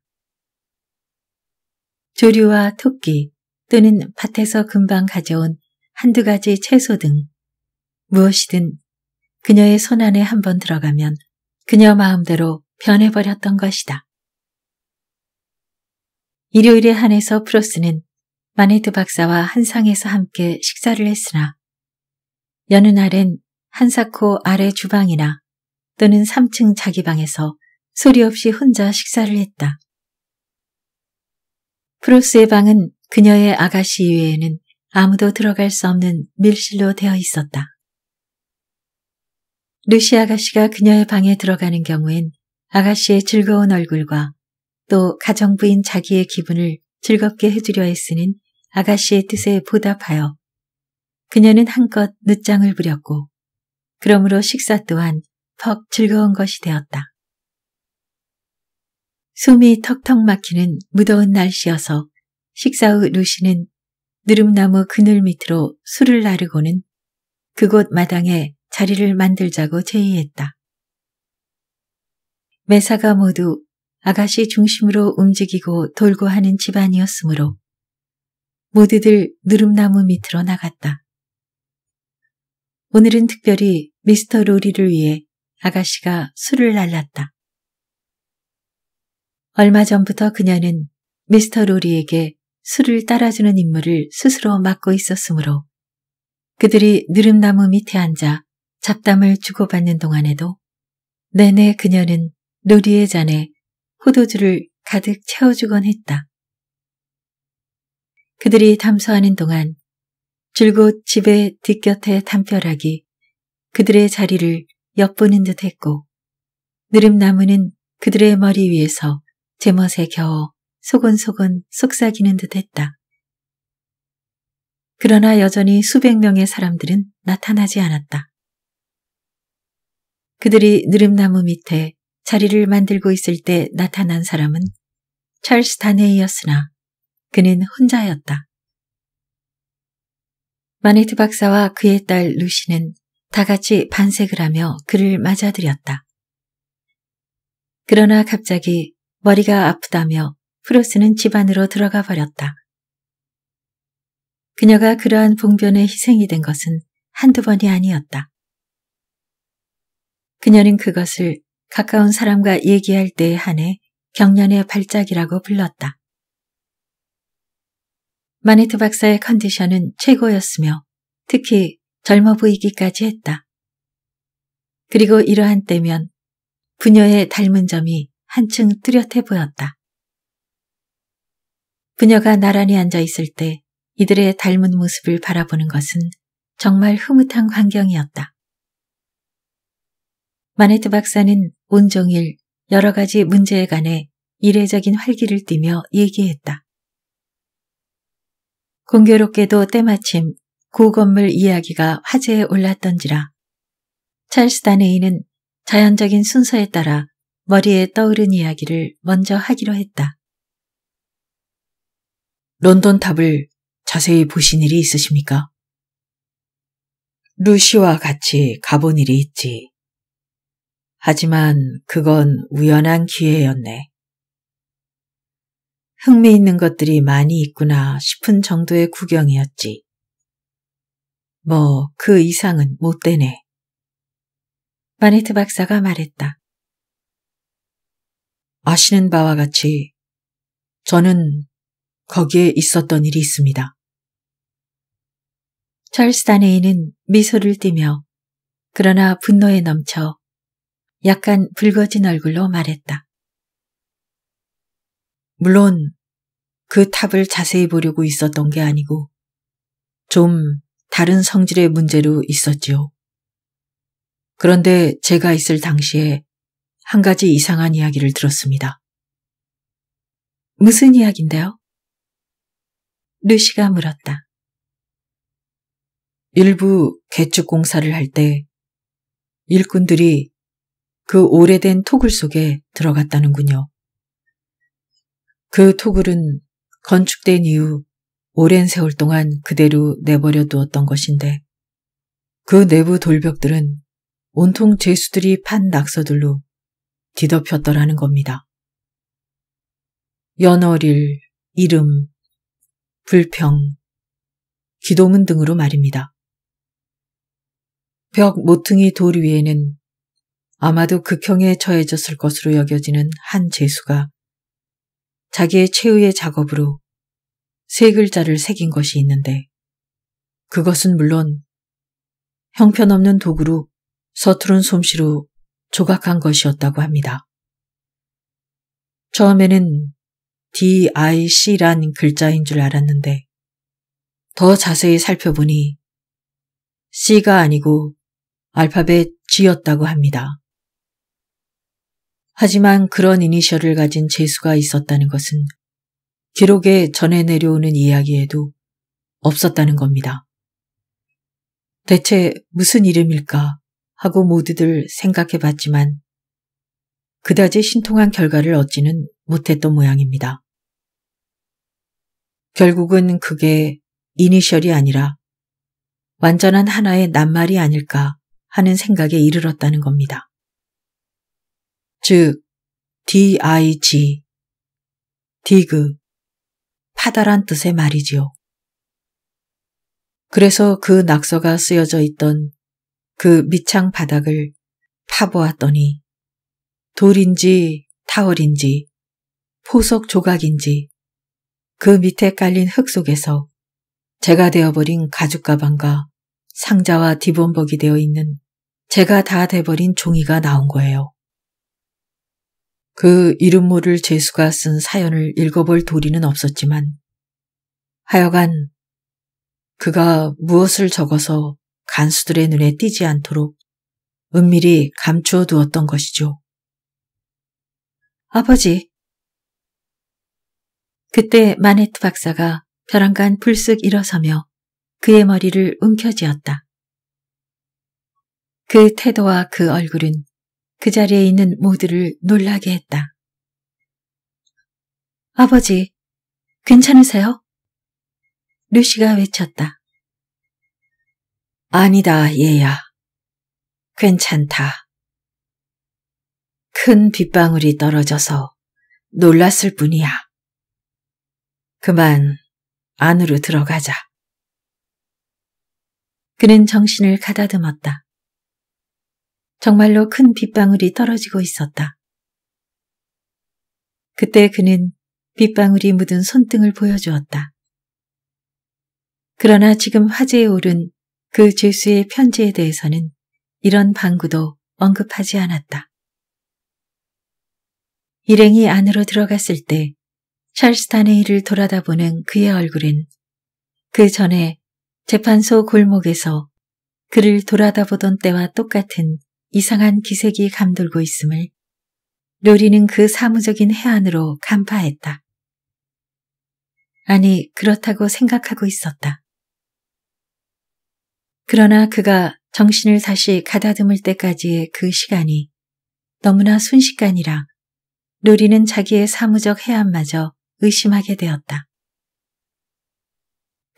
조류와 토끼 또는 밭에서 금방 가져온 한두 가지 채소 등 무엇이든 그녀의 손안에 한 번 들어가면 그녀 마음대로 변해버렸던 것이다. 일요일에 한해서 프로스는 마네드 박사와 한상에서 함께 식사를 했으나 여느 날엔 한사코 아래 주방이나 또는 3층 자기 방에서 소리 없이 혼자 식사를 했다. 프로스의 방은 그녀의 아가씨 이외에는 아무도 들어갈 수 없는 밀실로 되어 있었다. 루시 아가씨가 그녀의 방에 들어가는 경우엔 아가씨의 즐거운 얼굴과 또 가정부인 자기의 기분을 즐겁게 해주려 애쓰는 아가씨의 뜻에 보답하여 그녀는 한껏 늦장을 부렸고 그러므로 식사 또한 퍽 즐거운 것이 되었다. 숨이 턱턱 막히는 무더운 날씨여서 식사 후 루시는 느릅나무 그늘 밑으로 술을 나르고는 그곳 마당에 자리를 만들자고 제의했다. 매사가 모두 아가씨 중심으로 움직이고 돌고 하는 집안이었으므로 모두들 누름나무 밑으로 나갔다. 오늘은 특별히 미스터 로리를 위해 아가씨가 술을 날랐다. 얼마 전부터 그녀는 미스터 로리에게 술을 따라주는 임무를 스스로 맡고 있었으므로 그들이 느름나무 밑에 앉아 잡담을 주고받는 동안에도 내내 그녀는 로리의 잔에 호도주를 가득 채워주곤 했다. 그들이 담소하는 동안 줄곧 집의 뒷곁에 담벼락이 그들의 자리를 엿보는 듯 했고 느릅나무는 그들의 머리 위에서 제멋에 겨워 소곤소곤 속삭이는 듯 했다. 그러나 여전히 수백 명의 사람들은 나타나지 않았다. 그들이 느릅나무 밑에 자리를 만들고 있을 때 나타난 사람은 찰스 다네이였으나 그는 혼자였다. 마네트 박사와 그의 딸 루시는 다 같이 반색을 하며 그를 맞아들였다. 그러나 갑자기 머리가 아프다며 프로스는 집 안으로 들어가 버렸다. 그녀가 그러한 봉변에 희생이 된 것은 한두 번이 아니었다. 그녀는 그것을 가까운 사람과 얘기할 때에 한해 경련의 발작이라고 불렀다. 마네트 박사의 컨디션은 최고였으며 특히 젊어 보이기까지 했다. 그리고 이러한 때면 부녀의 닮은 점이 한층 뚜렷해 보였다. 부녀가 나란히 앉아 있을 때 이들의 닮은 모습을 바라보는 것은 정말 흐뭇한 광경이었다. 마네트 박사는 온종일 여러 가지 문제에 관해 이례적인 활기를 띠며 얘기했다. 공교롭게도 때마침 고건물 이야기가 화제에 올랐던지라 찰스 다네이는 자연적인 순서에 따라 머리에 떠오른 이야기를 먼저 하기로 했다. 런던 탑을 자세히 보신 일이 있으십니까? 루시와 같이 가본 일이 있지. 하지만 그건 우연한 기회였네. 흥미있는 것들이 많이 있구나 싶은 정도의 구경이었지. 뭐, 그 이상은 못 되네. 마네트 박사가 말했다. 아시는 바와 같이 저는 거기에 있었던 일이 있습니다. 찰스 다네이는 미소를 띠며 그러나 분노에 넘쳐 약간 붉어진 얼굴로 말했다. 물론 그 탑을 자세히 보려고 있었던 게 아니고 좀 다른 성질의 문제로 있었지요. 그런데 제가 있을 당시에 한 가지 이상한 이야기를 들었습니다. 무슨 이야기인데요? 루시가 물었다. 일부 개축 공사를 할 때 일꾼들이 그 오래된 토굴 속에 들어갔다는군요. 그 토굴은 건축된 이후 오랜 세월 동안 그대로 내버려 두었던 것인데 그 내부 돌벽들은 온통 죄수들이 판 낙서들로 뒤덮였더라는 겁니다. 연어릴, 이름, 불평, 기도문 등으로 말입니다. 벽 모퉁이 돌 위에는 아마도 극형에 처해졌을 것으로 여겨지는 한 재수가 자기의 최후의 작업으로 세 글자를 새긴 것이 있는데 그것은 물론 형편없는 도구로 서투른 솜씨로 조각한 것이었다고 합니다. 처음에는 DIC란 글자인 줄 알았는데 더 자세히 살펴보니 C가 아니고 알파벳 G였다고 합니다. 하지만 그런 이니셜을 가진 재수가 있었다는 것은 기록에 전해 내려오는 이야기에도 없었다는 겁니다. 대체 무슨 이름일까 하고 모두들 생각해 봤지만 그다지 신통한 결과를 얻지는 못했던 모양입니다. 결국은 그게 이니셜이 아니라 완전한 하나의 낱말이 아닐까 하는 생각에 이르렀다는 겁니다. 즉 dig, 디그, 파다란 뜻의 말이지요. 그래서 그 낙서가 쓰여져 있던 그 밑창 바닥을 파보았더니 돌인지 타월인지 포석 조각인지 그 밑에 깔린 흙 속에서 제가 되어버린 가죽 가방과 상자와 디본벅이 되어 있는 제가 다 돼버린 종이가 나온 거예요. 그 이름 모를 재수가 쓴 사연을 읽어볼 도리는 없었지만 하여간 그가 무엇을 적어서 간수들의 눈에 띄지 않도록 은밀히 감추어 두었던 것이죠. 아버지. 그때 마네트 박사가 벼랑간 불쑥 일어서며 그의 머리를 움켜쥐었다. 그 태도와 그 얼굴은 그 자리에 있는 모두를 놀라게 했다. 아버지, 괜찮으세요? 루시가 외쳤다. 아니다, 얘야. 괜찮다. 큰 빗방울이 떨어져서 놀랐을 뿐이야. 그만 안으로 들어가자. 그는 정신을 가다듬었다. 정말로 큰 빗방울이 떨어지고 있었다. 그때 그는 빗방울이 묻은 손등을 보여주었다. 그러나 지금 화제에 오른 그 죄수의 편지에 대해서는 이런 방구도 언급하지 않았다. 일행이 안으로 들어갔을 때찰스타네 일을 돌아다 보는 그의 얼굴은 그 전에 재판소 골목에서 그를 돌아다 보던 때와 똑같은 이상한 기색이 감돌고 있음을 로리는 그 사무적인 해안으로 간파했다. 아니, 그렇다고 생각하고 있었다. 그러나 그가 정신을 다시 가다듬을 때까지의 그 시간이 너무나 순식간이라 로리는 자기의 사무적 해안마저 의심하게 되었다.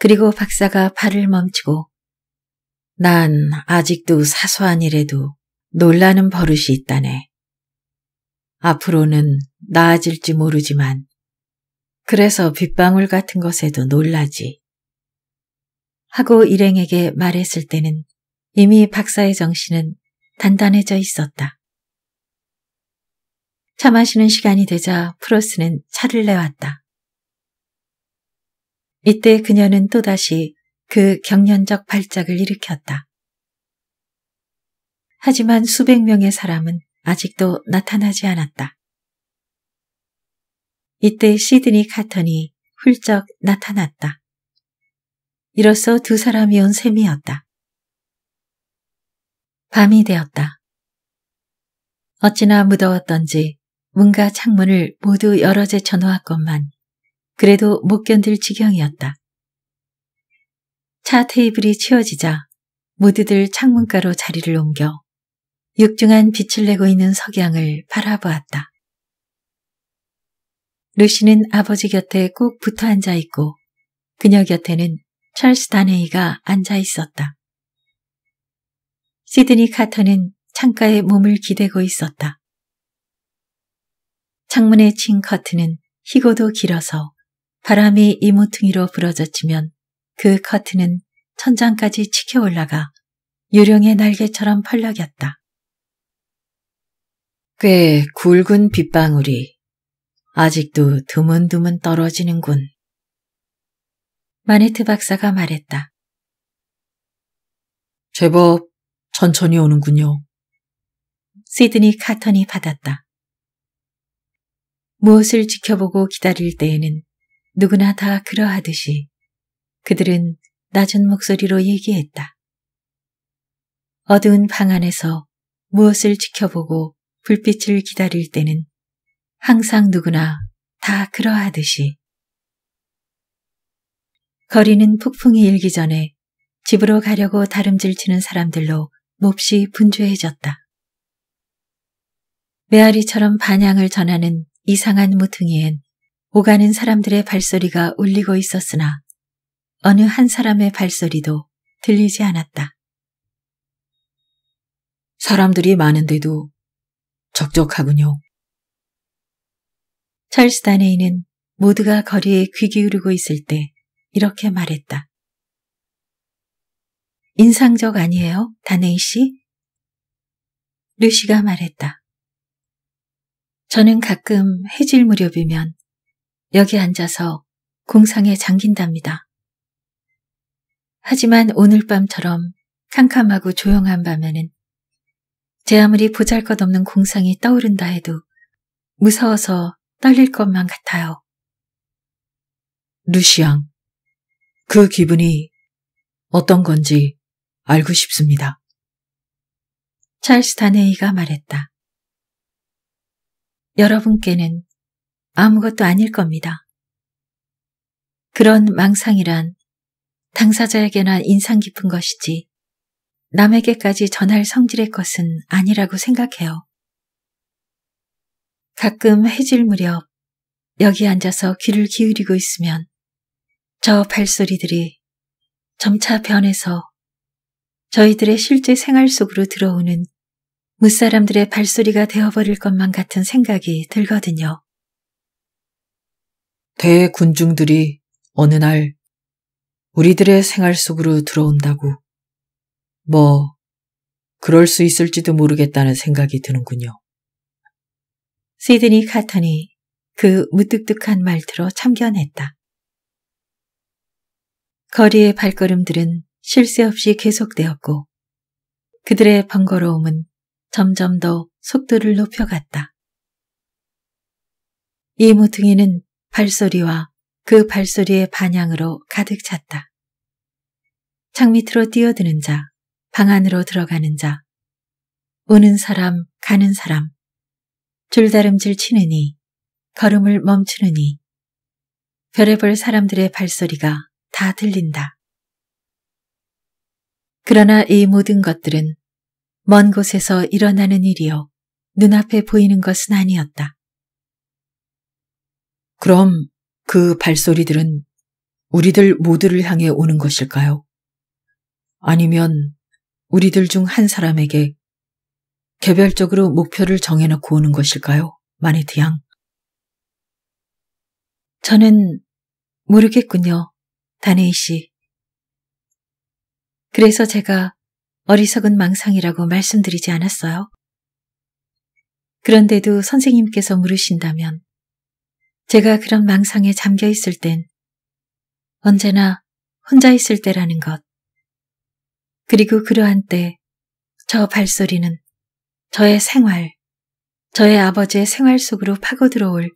그리고 박사가 발을 멈추고 난 아직도 사소한 일에도 놀라는 버릇이 있다네. 앞으로는 나아질지 모르지만 그래서 빗방울 같은 것에도 놀라지. 하고 일행에게 말했을 때는 이미 박사의 정신은 단단해져 있었다. 차 마시는 시간이 되자 프로스는 차를 내왔다. 이때 그녀는 또다시 그 경련적 발작을 일으켰다. 하지만 수백 명의 사람은 아직도 나타나지 않았다. 이때 시드니 카턴이 훌쩍 나타났다. 이로써 두 사람이 온 셈이었다. 밤이 되었다. 어찌나 무더웠던지 문과 창문을 모두 여러 제 쳐놓았건만 그래도 못 견딜 지경이었다. 차 테이블이 치워지자 모두들 창문가로 자리를 옮겨 육중한 빛을 내고 있는 석양을 바라보았다. 루시는 아버지 곁에 꼭 붙어 앉아 있고 그녀 곁에는 찰스 다네이가 앉아 있었다. 시드니 카터는 창가에 몸을 기대고 있었다. 창문에 친 커튼은 희고도 길어서 바람이 이모퉁이로 부러져지면그 커튼은 천장까지 치켜 올라가 유령의 날개처럼 펄럭였다. 꽤 굵은 빗방울이 아직도 드문드문 떨어지는군. 마네트 박사가 말했다. 제법 천천히 오는군요. 시드니 카턴이 받았다. 무엇을 지켜보고 기다릴 때에는 누구나 다 그러하듯이 그들은 낮은 목소리로 얘기했다. 어두운 방 안에서 무엇을 지켜보고 불빛을 기다릴 때는 항상 누구나 다 그러하듯이 거리는 폭풍이 일기 전에 집으로 가려고 다름질 치는 사람들로 몹시 분주해졌다. 메아리처럼 반향을 전하는 이상한 무퉁이엔 오가는 사람들의 발소리가 울리고 있었으나 어느 한 사람의 발소리도 들리지 않았다. 사람들이 많은데도 적적하군요. 찰스 다네이는 모두가 거리에 귀 기울이고 있을 때 이렇게 말했다. 인상적 아니에요, 다네이 씨? 루시가 말했다. 저는 가끔 해질 무렵이면 여기 앉아서 공상에 잠긴답니다. 하지만 오늘 밤처럼 캄캄하고 조용한 밤에는 제 아무리 보잘것없는 공상이 떠오른다 해도 무서워서 떨릴 것만 같아요. 루시앙, 그 기분이 어떤 건지 알고 싶습니다. 찰스 다네이가 말했다. 여러분께는 아무것도 아닐 겁니다. 그런 망상이란 당사자에게나 인상 깊은 것이지 남에게까지 전할 성질의 것은 아니라고 생각해요. 가끔 해질 무렵 여기 앉아서 귀를 기울이고 있으면 저 발소리들이 점차 변해서 저희들의 실제 생활 속으로 들어오는 무사람들의 발소리가 되어버릴 것만 같은 생각이 들거든요. 대군중들이 어느 날 우리들의 생활 속으로 들어온다고 뭐, 그럴 수 있을지도 모르겠다는 생각이 드는군요. 시드니 카탄이 그 무뚝뚝한 말투로 참견했다. 거리의 발걸음들은 쉴 새 없이 계속되었고 그들의 번거로움은 점점 더 속도를 높여갔다. 이 모퉁이는 발소리와 그 발소리의 반향으로 가득 찼다. 창 밑으로 뛰어드는 자, 방 안으로 들어가는 자, 오는 사람, 가는 사람, 줄다름질 치느니, 걸음을 멈추느니, 별에볼 사람들의 발소리가 다 들린다. 그러나 이 모든 것들은 먼 곳에서 일어나는 일이요. 눈앞에 보이는 것은 아니었다. 그럼 그 발소리들은 우리들 모두를 향해 오는 것일까요? 아니면 우리들 중 한 사람에게 개별적으로 목표를 정해놓고 오는 것일까요? 마네트 양. 저는 모르겠군요. 다네이 씨. 그래서 제가 어리석은 망상이라고 말씀드리지 않았어요. 그런데도 선생님께서 물으신다면 제가 그런 망상에 잠겨 있을 땐 언제나 혼자 있을 때라는 것 그리고 그러한 때 저 발소리는 저의 생활, 저의 아버지의 생활 속으로 파고들어올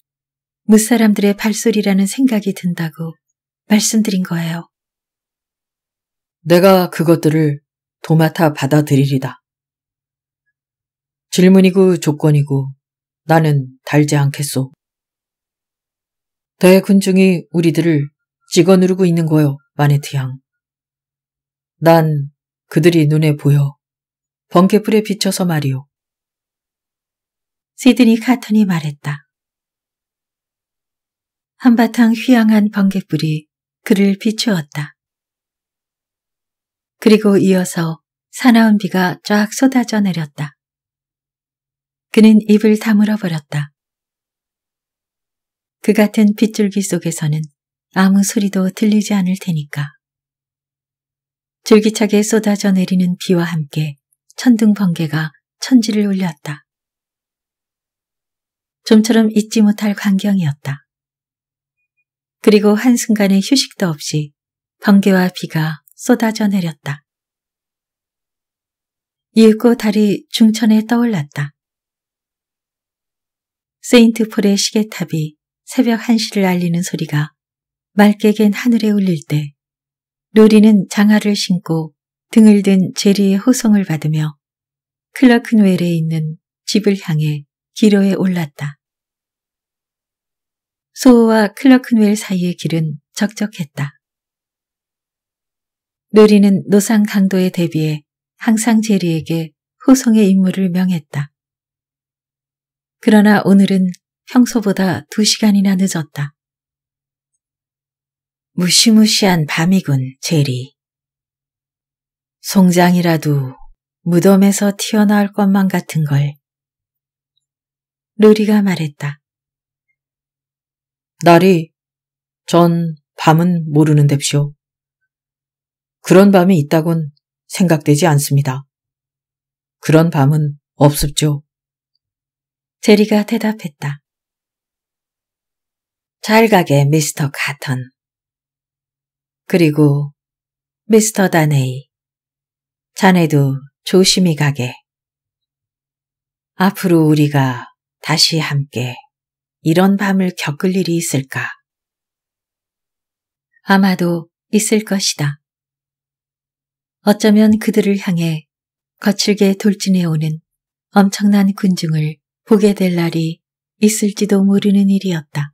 무사람들의 발소리라는 생각이 든다고 말씀드린 거예요. 내가 그것들을 도맡아 받아들이리다. 질문이고 조건이고 나는 달지 않겠소. 대군중이 우리들을 찍어 누르고 있는 거요, 마네트 양. 난 그들이 눈에 보여 번개불에 비춰서 말이오. 시드니 카턴이 말했다. 한바탕 휘황한 번개불이 그를 비추었다. 그리고 이어서 사나운 비가 쫙 쏟아져 내렸다. 그는 입을 다물어 버렸다. 그 같은 빗줄기 속에서는 아무 소리도 들리지 않을 테니까. 줄기차게 쏟아져 내리는 비와 함께 천둥 번개가 천지를 울렸다. 좀처럼 잊지 못할 광경이었다. 그리고 한순간에 휴식도 없이 번개와 비가 쏟아져 내렸다. 이윽고 달이 중천에 떠올랐다. 세인트폴의 시계탑이 새벽 1시를 알리는 소리가 맑게 갠 하늘에 울릴 때 로리는 장화를 신고 등을 든 제리의 호송을 받으며 클라큰웰에 있는 집을 향해 기로에 올랐다. 소호와 클라큰웰 사이의 길은 적적했다. 로리는 노상 강도에 대비해 항상 제리에게 호송의 임무를 명했다. 그러나 오늘은 평소보다 두시간이나 늦었다. 무시무시한 밤이군, 제리. 송장이라도 무덤에서 튀어나올 것만 같은 걸. 루리가 말했다. 날이, 전 밤은 모르는 뎁시오. 그런 밤이 있다곤 생각되지 않습니다. 그런 밤은 없습죠. 제리가 대답했다. 잘 가게, 미스터 가턴. 그리고 미스터 다네이. 자네도 조심히 가게. 앞으로 우리가 다시 함께 이런 밤을 겪을 일이 있을까? 아마도 있을 것이다. 어쩌면 그들을 향해 거칠게 돌진해오는 엄청난 군중을 보게 될 날이 있을지도 모르는 일이었다.